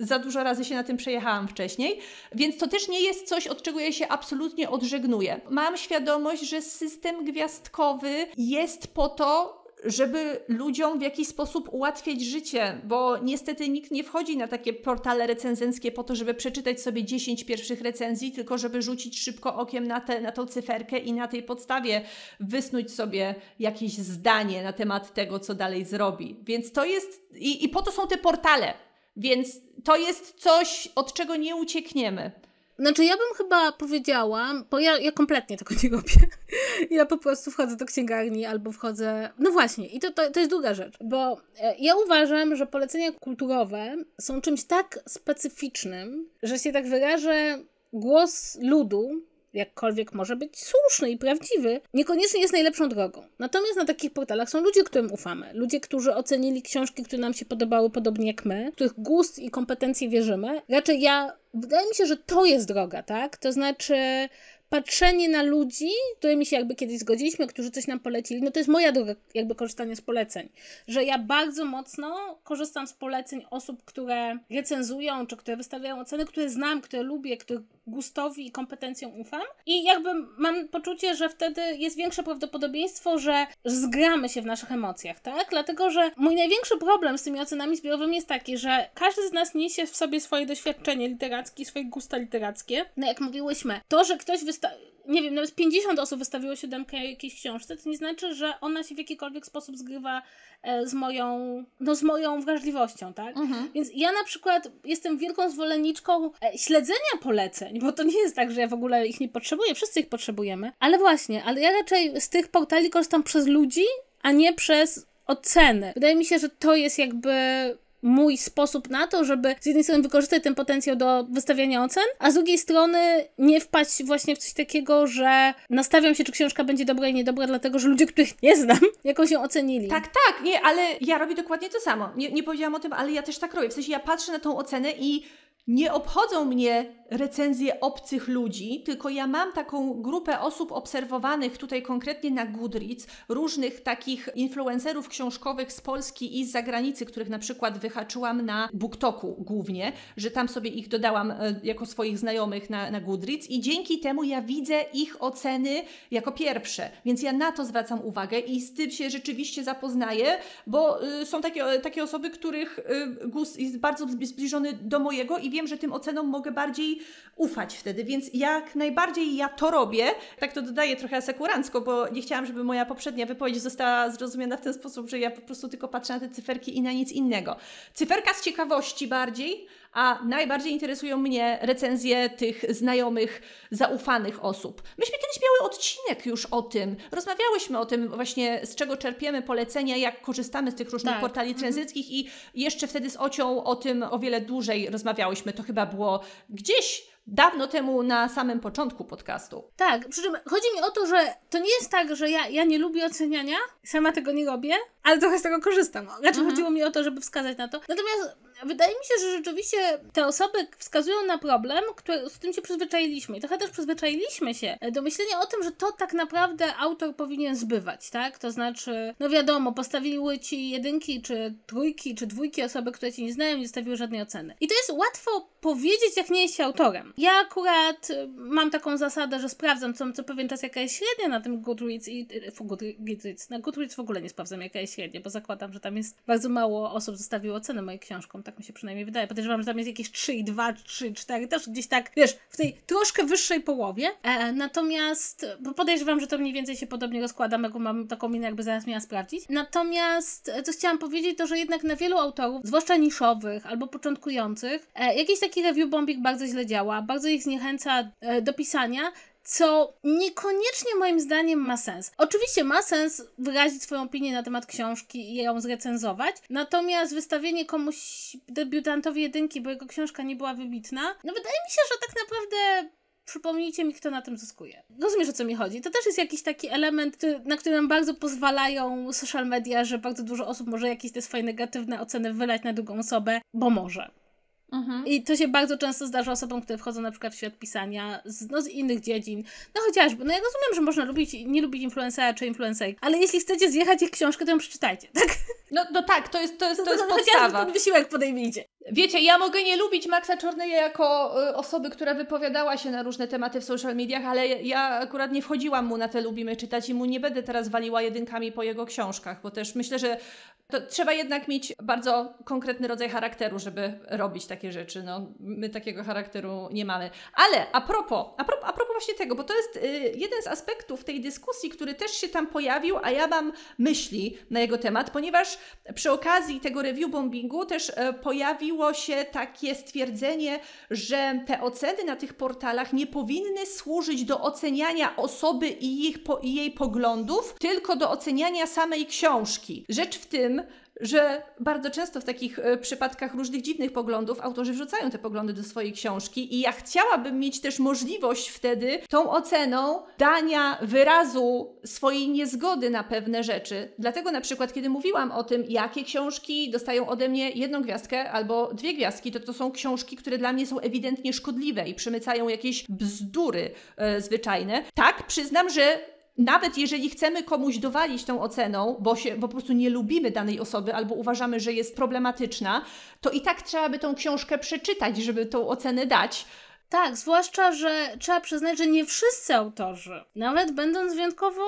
za dużo razy się na tym przejechałam wcześniej, więc to też nie jest coś, od czego ja się absolutnie odżegnuję. Mam świadomość, że system gwiazdkowy jest po to, żeby ludziom w jakiś sposób ułatwiać życie, bo niestety nikt nie wchodzi na takie portale recenzenckie po to, żeby przeczytać sobie 10 pierwszych recenzji, tylko żeby rzucić szybko okiem na, te, na tą cyferkę i na tej podstawie wysnuć sobie jakieś zdanie na temat tego, co dalej zrobi. Więc to jest, i, i po to są te portale, więc to jest coś, od czego nie uciekniemy. Znaczy, ja bym chyba powiedziała, bo ja, ja kompletnie tego nie robię. [laughs] Ja po prostu wchodzę do księgarni albo wchodzę. No właśnie, i to, to, to jest druga rzecz, bo e, ja uważam, że polecenia kulturowe są czymś tak specyficznym, że się tak wyrażę, głos ludu jakkolwiek może być słuszny i prawdziwy, niekoniecznie jest najlepszą drogą. Natomiast na takich portalach są ludzie, którym ufamy. Ludzie, którzy ocenili książki, które nam się podobały podobnie jak my, których gust i kompetencji wierzymy. Raczej ja wydaje mi się, że to jest droga, tak? To znaczy patrzenie na ludzi, którymi się jakby kiedyś zgodziliśmy, którzy coś nam polecili, no to jest moja droga jakby korzystania z poleceń, że ja bardzo mocno korzystam z poleceń osób, które recenzują, czy które wystawiają oceny, które znam, które lubię, które gustowi i kompetencjom ufam i jakby mam poczucie, że wtedy jest większe prawdopodobieństwo, że zgramy się w naszych emocjach, tak? Dlatego, że mój największy problem z tymi ocenami zbiorowymi jest taki, że każdy z nas niesie w sobie swoje doświadczenie literackie, swoje gusta literackie. No jak mówiłyśmy, to, że ktoś wystawia wysta- nie wiem, nawet 50 osób wystawiło siódemkę jakiejś książce, to nie znaczy, że ona się w jakikolwiek sposób zgrywa e, z moją, no z moją wrażliwością, tak? Mhm. Więc ja na przykład jestem wielką zwolenniczką e, śledzenia poleceń, bo to nie jest tak, że ja w ogóle ich nie potrzebuję, wszyscy ich potrzebujemy, ale właśnie, ale ja raczej z tych portali korzystam przez ludzi, a nie przez oceny. Wydaje mi się, że to jest jakby mój sposób na to, żeby z jednej strony wykorzystać ten potencjał do wystawiania ocen, a z drugiej strony nie wpaść właśnie w coś takiego, że nastawiam się, czy książka będzie dobra i niedobra, dlatego że ludzie, których nie znam, [laughs] jakoś ją ocenili. Tak, tak, nie, ale ja robię dokładnie to samo. Nie, nie powiedziałam o tym, ale ja też tak robię. W sensie ja patrzę na tą ocenę i nie obchodzą mnie recenzje obcych ludzi, tylko ja mam taką grupę osób obserwowanych tutaj konkretnie na Goodreads, różnych takich influencerów książkowych z Polski i z zagranicy, których na przykład wyhaczyłam na BookToku głównie, że tam sobie ich dodałam e, jako swoich znajomych na, na Goodreads i dzięki temu ja widzę ich oceny jako pierwsze, więc ja na to zwracam uwagę i z tym się rzeczywiście zapoznaję, bo y, są takie, e, takie osoby, których y, gust jest bardzo zbliżony do mojego i wiem, wiem, że tym ocenom mogę bardziej ufać wtedy, więc jak najbardziej ja to robię, tak to dodaję trochę asekurancko, bo nie chciałam, żeby moja poprzednia wypowiedź została zrozumiana w ten sposób, że ja po prostu tylko patrzę na te cyferki i na nic innego. Cyferka z ciekawości bardziej, a najbardziej interesują mnie recenzje tych znajomych, zaufanych osób. Myśmy kiedyś miały odcinek już o tym, rozmawiałyśmy o tym właśnie, z czego czerpiemy polecenia, jak korzystamy z tych różnych tak. portali mhm. tranzyckich i jeszcze wtedy z Ocią o tym o wiele dłużej rozmawiałyśmy. To chyba było gdzieś dawno temu na samym początku podcastu. Tak, przy czym chodzi mi o to, że to nie jest tak, że ja, ja nie lubię oceniania, sama tego nie robię, ale trochę z tego korzystam. Raczej znaczy, mhm. chodziło mi o to, żeby wskazać na to. Natomiast wydaje mi się, że rzeczywiście te osoby wskazują na problem, który, z którym się przyzwyczailiśmy. I trochę też przyzwyczailiśmy się do myślenia o tym, że to tak naprawdę autor powinien zbywać, tak? To znaczy, no wiadomo, postawiły ci jedynki, czy trójki, czy dwójki osoby, które ci nie znają, nie zostawiły żadnej oceny. I to jest łatwo powiedzieć, jak nie jest się autorem. Ja akurat y, mam taką zasadę, że sprawdzam co, co pewien czas, jaka jest średnia na tym Goodreads i y, Goodreads, na Goodreads w ogóle nie sprawdzam, jaka jest średnia, bo zakładam, że tam jest bardzo mało osób zostawiło ocenę mojej książkom, tak mi się przynajmniej wydaje. Podejrzewam, że tam jest jakieś 3 i 2, 3, 4, też gdzieś tak, wiesz, w tej troszkę wyższej połowie. E, natomiast, bo podejrzewam, że to mniej więcej się podobnie rozkłada, jaką mam taką minę, jakby zaraz miała sprawdzić. Natomiast, e, co chciałam powiedzieć, to, że jednak na wielu autorów, zwłaszcza niszowych albo początkujących, e, jakiś taki review bombing bardzo źle działa, bardzo ich zniechęca e, do pisania, co niekoniecznie moim zdaniem ma sens. Oczywiście ma sens wyrazić swoją opinię na temat książki i ją zrecenzować, natomiast wystawienie komuś debiutantowi jedynki, bo jego książka nie była wybitna, no wydaje mi się, że tak naprawdę przypomnijcie mi, kto na tym zyskuje. Rozumiesz, o co mi chodzi. To też jest jakiś taki element, na który nam bardzo pozwalają social media, że bardzo dużo osób może jakieś te swoje negatywne oceny wylać na drugą osobę, bo może. Mhm. I to się bardzo często zdarza osobom, które wchodzą na przykład w świat pisania z, no, z innych dziedzin. No chociażby, no ja rozumiem, że można lubić, nie lubić influencera czy influencerki, ale jeśli chcecie zjechać ich książkę, to ją przeczytajcie, [laughs] tak? No, no tak, to jest, to jest, to no, jest no, no tak, podstawa. Ten wysiłek podejmijcie. Wiecie, ja mogę nie lubić Maxa Czorneja jako y, osoby, która wypowiadała się na różne tematy w social mediach, ale ja akurat nie wchodziłam mu na te lubimy czytać i mu nie będę teraz waliła jedynkami po jego książkach, bo też myślę, że to trzeba jednak mieć bardzo konkretny rodzaj charakteru, żeby robić takie rzeczy. No, my takiego charakteru nie mamy. Ale a propos, a propos, a propos właśnie tego, bo to jest y, jeden z aspektów tej dyskusji, który też się tam pojawił, a ja mam myśli na jego temat, ponieważ przy okazji tego review bombingu też e, pojawiło się takie stwierdzenie, że te oceny na tych portalach nie powinny służyć do oceniania osoby i, ich, i jej poglądów, tylko do oceniania samej książki. Rzecz w tym, że bardzo często w takich e, przypadkach różnych dziwnych poglądów autorzy wrzucają te poglądy do swojej książki i ja chciałabym mieć też możliwość wtedy tą oceną dania wyrazu swojej niezgody na pewne rzeczy. Dlatego na przykład, kiedy mówiłam o tym, jakie książki dostają ode mnie jedną gwiazdkę albo dwie gwiazdki, to to są książki, które dla mnie są ewidentnie szkodliwe i przemycają jakieś bzdury e, zwyczajne. Tak, przyznam, że nawet jeżeli chcemy komuś dowalić tą oceną, bo, się, bo po prostu nie lubimy danej osoby albo uważamy, że jest problematyczna, to i tak trzeba by tą książkę przeczytać, żeby tą ocenę dać. Tak, zwłaszcza, że trzeba przyznać, że nie wszyscy autorzy, nawet będąc wyjątkowo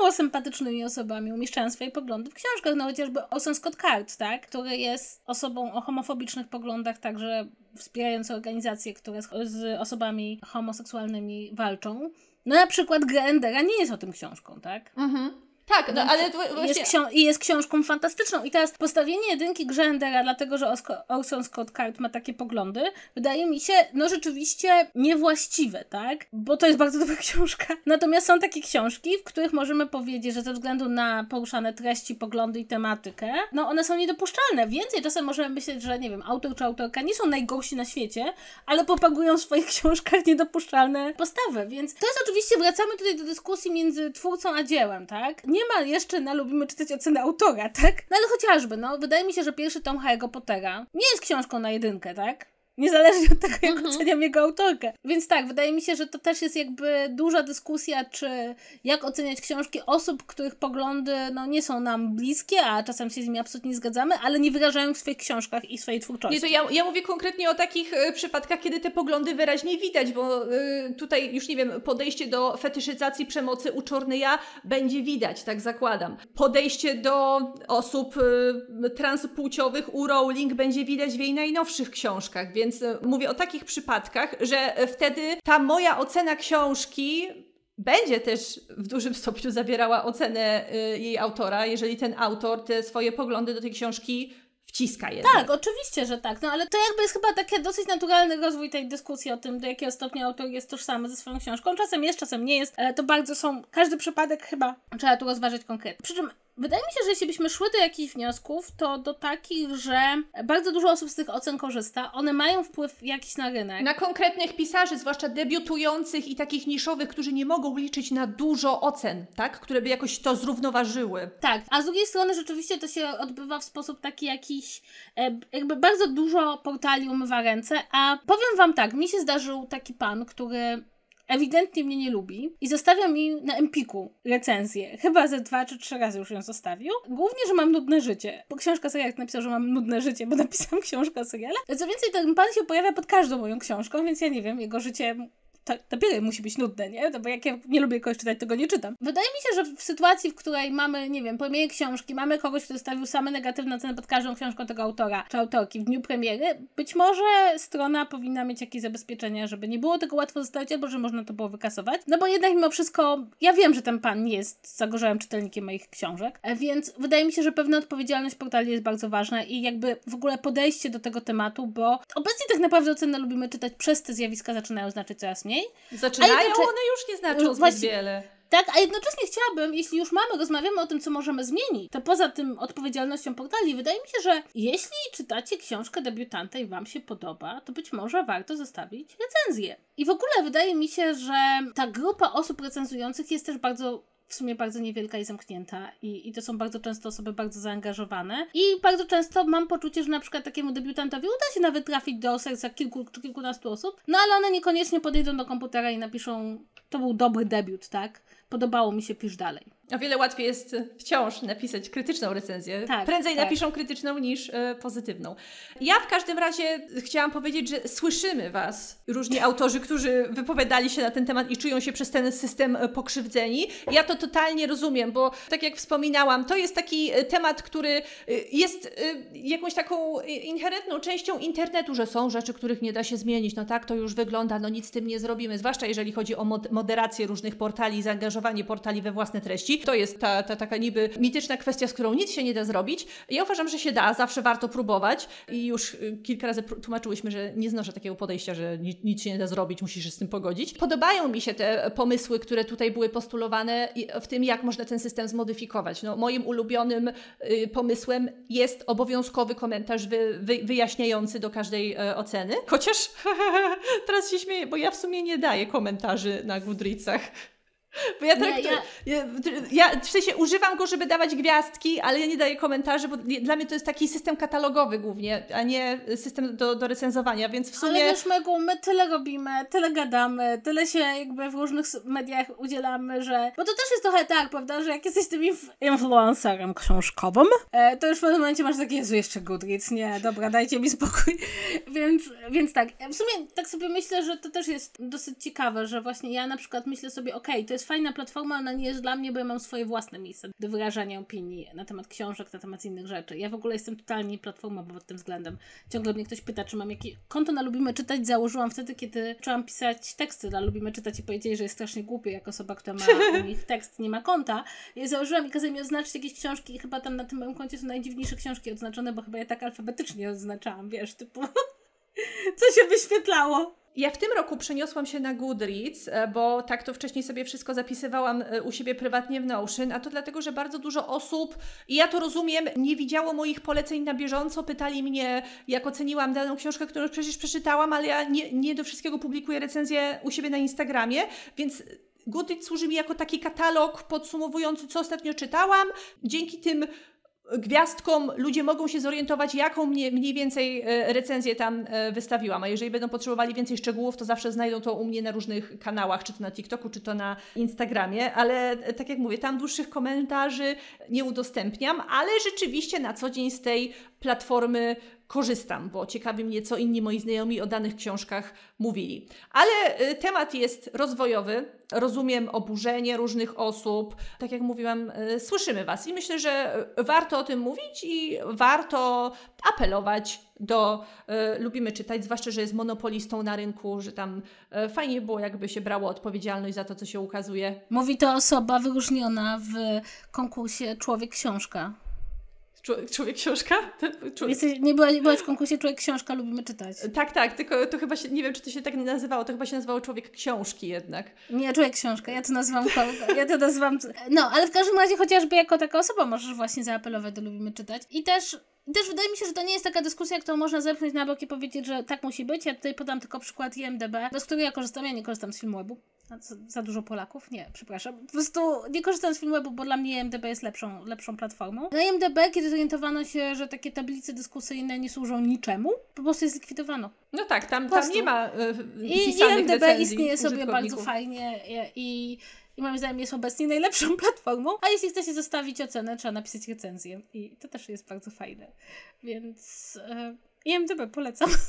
mało sympatycznymi osobami umieszczają swoje poglądy w książkach, no chociażby Orson Scott Card, tak, który jest osobą o homofobicznych poglądach, także wspierając organizacje, które z osobami homoseksualnymi walczą. No na przykład Grendera nie jest o tym książką, tak? Mhm. Tak, no ale właśnie... Jest I jest książką fantastyczną. I teraz postawienie jedynki Grendera, dlatego że Orson Scott Card ma takie poglądy, wydaje mi się, no rzeczywiście niewłaściwe, tak? Bo to jest bardzo dobra [laughs] książka. Natomiast są takie książki, w których możemy powiedzieć, że ze względu na poruszane treści, poglądy i tematykę, no one są niedopuszczalne. Więcej czasem możemy myśleć, że nie wiem, autor czy autorka nie są najgorsi na świecie, ale propagują w swoich [laughs] książkach niedopuszczalne postawy. Więc to jest oczywiście, wracamy tutaj do dyskusji między twórcą a dziełem, tak? Nie nie ma jeszcze na lubimy czytać ocenę autora, tak? No ale chociażby, no, wydaje mi się, że pierwszy tom Harry'ego Pottera nie jest książką na jedynkę, tak? niezależnie od tego, jak mhm. oceniam jego autorkę. Więc tak, wydaje mi się, że to też jest jakby duża dyskusja, czy jak oceniać książki osób, których poglądy no, nie są nam bliskie, a czasem się z nimi absolutnie zgadzamy, ale nie wyrażają w swoich książkach i swojej twórczości. Nie, to ja, ja mówię konkretnie o takich e, przypadkach, kiedy te poglądy wyraźnie widać, bo y, tutaj już nie wiem, podejście do fetyszyzacji przemocy u ja będzie widać, tak zakładam. Podejście do osób y, transpłciowych u Rowling będzie widać w jej najnowszych książkach, więc więc e, mówię o takich przypadkach, że e, wtedy ta moja ocena książki będzie też w dużym stopniu zawierała ocenę e, jej autora, jeżeli ten autor te swoje poglądy do tej książki wciska jednak. Tak, oczywiście, że tak. No ale to jakby jest chyba taki dosyć naturalny rozwój tej dyskusji o tym, do jakiego stopnia autor jest tożsamy ze swoją książką. Czasem jest, czasem nie jest, ale to bardzo są... Każdy przypadek chyba trzeba tu rozważyć konkretnie. Przy czym Wydaje mi się, że jeśli byśmy szły do jakichś wniosków, to do takich, że bardzo dużo osób z tych ocen korzysta. One mają wpływ jakiś na rynek. Na konkretnych pisarzy, zwłaszcza debiutujących i takich niszowych, którzy nie mogą liczyć na dużo ocen, tak? Które by jakoś to zrównoważyły. Tak, a z drugiej strony rzeczywiście to się odbywa w sposób taki jakiś, e, jakby bardzo dużo portali umywa ręce, a powiem Wam tak, mi się zdarzył taki pan, który ewidentnie mnie nie lubi i zostawia mi na Empiku recenzję. Chyba ze dwa czy trzy razy już ją zostawił. Głównie, że mam nudne życie, bo książka serial napisał, że mam nudne życie, bo [laughs] napisałam książkę o seriale. Co więcej, ten pan się pojawia pod każdą moją książką, więc ja nie wiem, jego życie to, dopiero musi być nudne, nie? No bo jak ja nie lubię kogoś czytać, to go nie czytam. Wydaje mi się, że w sytuacji, w której mamy, nie wiem, premierę książki, mamy kogoś, kto stawił same negatywne oceny pod każdą książką tego autora czy autorki w dniu premiery, być może strona powinna mieć jakieś zabezpieczenia, żeby nie było tego łatwo zostawić, albo że można to było wykasować. No bo jednak mimo wszystko, ja wiem, że ten pan jest zagorzałym czytelnikiem moich książek, e, więc wydaje mi się, że pewna odpowiedzialność portali jest bardzo ważna i jakby w ogóle podejście do tego tematu, bo obecnie tak naprawdę ocenę lubimy czytać przez te zjawiska zaczynają znaczyć coraz mniej wcześniej. Zaczynają, a jednocze... one już nie znaczą no zbyt właśnie... wiele. Tak, a jednocześnie chciałabym, jeśli już mamy, rozmawiamy o tym, co możemy zmienić, to poza tym odpowiedzialnością portali, wydaje mi się, że jeśli czytacie książkę debiutanta i Wam się podoba, to być może warto zostawić recenzję. I w ogóle wydaje mi się, że ta grupa osób recenzujących jest też bardzo w sumie bardzo niewielka i zamknięta. I, I to są bardzo często osoby bardzo zaangażowane. I bardzo często mam poczucie, że na przykład takiemu debiutantowi uda się nawet trafić do serca kilku czy kilkunastu osób, no ale one niekoniecznie podejdą do komputera i napiszą, to był dobry debiut, tak? Podobało mi się, pisz dalej. O wiele łatwiej jest y, wciąż napisać krytyczną recenzję. Tak, Prędzej tak. napiszą krytyczną niż y, pozytywną. Ja w każdym razie chciałam powiedzieć, że słyszymy Was, różni autorzy, którzy wypowiadali się na ten temat i czują się przez ten system y, pokrzywdzeni. Ja to totalnie rozumiem, bo tak jak wspominałam, to jest taki y, temat, który jest jakąś taką inherentną częścią internetu, że są rzeczy, których nie da się zmienić. No tak to już wygląda, no nic z tym nie zrobimy, zwłaszcza jeżeli chodzi o moderację różnych portali, zaangażowanie portali we własne treści. To jest ta, ta taka niby mityczna kwestia, z którą nic się nie da zrobić. Ja uważam, że się da, zawsze warto próbować i już y, kilka razy tłumaczyłyśmy, że nie znoszę takiego podejścia, że nic się nie da zrobić, musisz się z tym pogodzić. Podobają mi się te pomysły, które tutaj były postulowane w tym, jak można ten system zmodyfikować. No, moim ulubionym y, pomysłem jest obowiązkowy komentarz wy, wy, wyjaśniający do każdej e, oceny. Chociaż [laughs] teraz się śmieję, bo ja w sumie nie daję komentarzy na Goodreadsach bo ja traktuję, ja... ja... w sensie używam go, żeby dawać gwiazdki, ale ja nie daję komentarzy, bo dla mnie to jest taki system katalogowy głównie, a nie system do, do recenzowania, więc w sumie... Ale wiesz Megu, my tyle robimy, tyle gadamy, tyle się jakby w różnych mediach udzielamy, że... Bo to też jest trochę tak, prawda, że jak jesteś tym influencerem książkowym, e, to już w pewnym momencie masz takie, Jezu, jeszcze Goodreads, nie, dobra, dajcie mi spokój. [laughs] więc, więc tak, e, w sumie tak sobie myślę, że to też jest dosyć ciekawe, że właśnie ja na przykład myślę sobie, okej, okay, to jest jest fajna platforma, ona nie jest dla mnie, bo ja mam swoje własne miejsce do wyrażania opinii na temat książek, na temat innych rzeczy. Ja w ogóle jestem totalnie bo pod tym względem. Ciągle mnie ktoś pyta, czy mam jakieś konto na Lubimy Czytać założyłam wtedy, kiedy zaczęłam pisać teksty dla Lubimy Czytać i powiedzieli, że jest strasznie głupie, jak osoba, która ma u [laughs] nich tekst, nie ma konta. Ja założyłam i kazałam mi oznaczyć jakieś książki i chyba tam na tym moim koncie są najdziwniejsze książki odznaczone, bo chyba ja tak alfabetycznie oznaczałam, wiesz, typu [laughs] co się wyświetlało. Ja w tym roku przeniosłam się na Goodreads, e, bo tak to wcześniej sobie wszystko zapisywałam e, u siebie prywatnie w Notion, a to dlatego, że bardzo dużo osób, i ja to rozumiem, nie widziało moich poleceń na bieżąco, pytali mnie, jak oceniłam daną książkę, którą przecież przeczytałam, ale ja nie, nie do wszystkiego publikuję recenzję u siebie na Instagramie, więc Goodreads służy mi jako taki katalog podsumowujący, co ostatnio czytałam. Dzięki tym gwiazdką ludzie mogą się zorientować, jaką mniej, mniej więcej e, recenzję tam e, wystawiłam. A jeżeli będą potrzebowali więcej szczegółów, to zawsze znajdą to u mnie na różnych kanałach, czy to na TikToku, czy to na Instagramie. Ale e, tak jak mówię, tam dłuższych komentarzy nie udostępniam, ale rzeczywiście na co dzień z tej platformy korzystam, bo ciekawi mnie, co inni moi znajomi o danych książkach mówili. Ale y, temat jest rozwojowy. Rozumiem oburzenie różnych osób. Tak jak mówiłam, y, słyszymy Was i myślę, że y, warto o tym mówić i warto apelować do. Lubimy czytać, zwłaszcza, że jest monopolistą na rynku, że tam fajnie było, jakby się brało odpowiedzialność za to, co się ukazuje. Mówi to osoba wyróżniona w konkursie Człowiek Książka. Człowiek książka? Człowiek. nie, byłaś, w konkursie Człowiek książka, lubimy czytać. Tak, tak, tylko to chyba się, nie wiem czy to się tak nie nazywało, to chyba się nazywało Człowiek książki jednak. Nie, Człowiek książka, ja to nazywam [laughs] ja to nazywam, no, ale w każdym razie chociażby jako taka osoba możesz właśnie zaapelować do lubimy czytać i też też wydaje mi się, że to nie jest taka dyskusja, którą można zepchnąć na bok i powiedzieć, że tak musi być. Ja tutaj podam tylko przykład IMDB, z którego ja korzystam, ja nie korzystam z Filmwebu. No, za, dużo Polaków? Nie, przepraszam. Po prostu nie korzystam z Filmwebu, bo dla mnie IMDB jest lepszą, lepszą platformą. Na IMDB, kiedy zorientowano się, że takie tablice dyskusyjne nie służą niczemu, po prostu je zlikwidowano. No tak, tam, tam nie ma y, I IMDB istnieje sobie bardzo fajnie e, i, i moim zdaniem jest obecnie najlepszą [laughs] platformą. A jeśli chce się zostawić ocenę, trzeba napisać recenzję i to też jest bardzo fajne. Więc... Y, e, IMDB polecam. [laughs]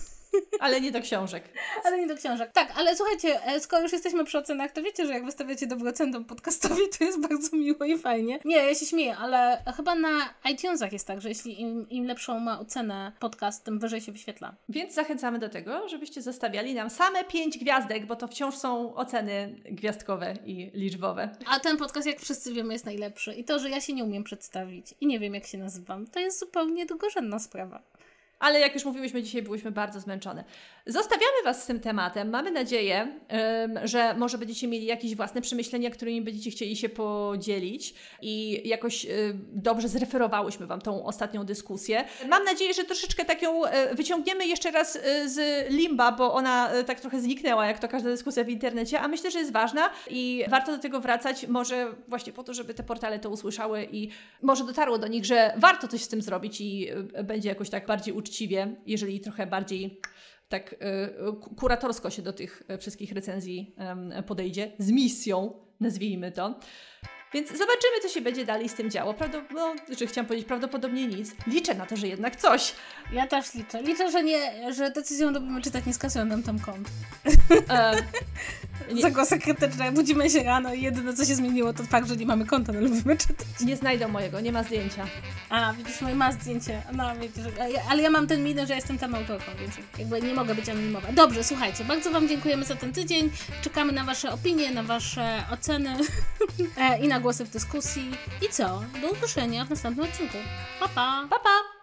Ale nie do książek. ale nie do książek. Tak, ale słuchajcie, e, skoro już jesteśmy przy ocenach, to wiecie, że jak wystawiacie ocenę podcastowi, to jest bardzo miło i fajnie. Nie, ja się śmieję, ale chyba na iTunesach jest tak, że jeśli im, im lepszą ma ocenę podcast, tym wyżej się wyświetla. Więc zachęcamy do tego, żebyście zostawiali nam same pięć gwiazdek, bo to wciąż są oceny gwiazdkowe i liczbowe. A ten podcast, jak wszyscy wiemy, jest najlepszy. I to, że ja się nie umiem przedstawić i nie wiem, jak się nazywam, to jest zupełnie drugorzędna sprawa ale jak już mówiłyśmy dzisiaj, byłyśmy bardzo zmęczone. Zostawiamy Was z tym tematem. Mamy nadzieję, że może będziecie mieli jakieś własne przemyślenia, którymi będziecie chcieli się podzielić i jakoś e, dobrze zreferowałyśmy Wam tą ostatnią dyskusję. Mam nadzieję, że troszeczkę tak ją e, wyciągniemy jeszcze raz e, z limba, bo ona tak trochę zniknęła, jak to każda dyskusja w internecie, a myślę, że jest ważna i warto do tego wracać, może właśnie po to, żeby te portale to usłyszały i może dotarło do nich, że warto coś z tym zrobić i będzie jakoś tak bardziej uczciwie uczciwie, jeżeli trochę bardziej tak e, kuratorsko się do tych e, wszystkich recenzji podejdzie, z misją, nazwijmy to. Więc zobaczymy, co się będzie dalej z tym działo. Prawdop- no, znaczy chciałam powiedzieć prawdopodobnie nic. Liczę na to, że jednak coś. Ja też liczę. Liczę, że nie, że decyzją robimy czytać nie skasują nam tam kąt. Um, Zagłosy krytyczne. Budzimy się rano i jedyne, co się zmieniło, to fakt, że nie mamy konta, na lubimy czytać. Nie znajdą mojego, nie ma zdjęcia. A, widzisz, moje ma zdjęcie. No, widzisz, ale ja mam ten minę, że jestem tam autorką, więc jakby nie mogę być anonimowa. Dobrze, słuchajcie, bardzo Wam dziękujemy za ten tydzień. Czekamy na Wasze opinie, na Wasze oceny [laughs] e, i na głosy w dyskusji. I co? Do usłyszenia w następnym odcinku. Pa pa! pa, pa.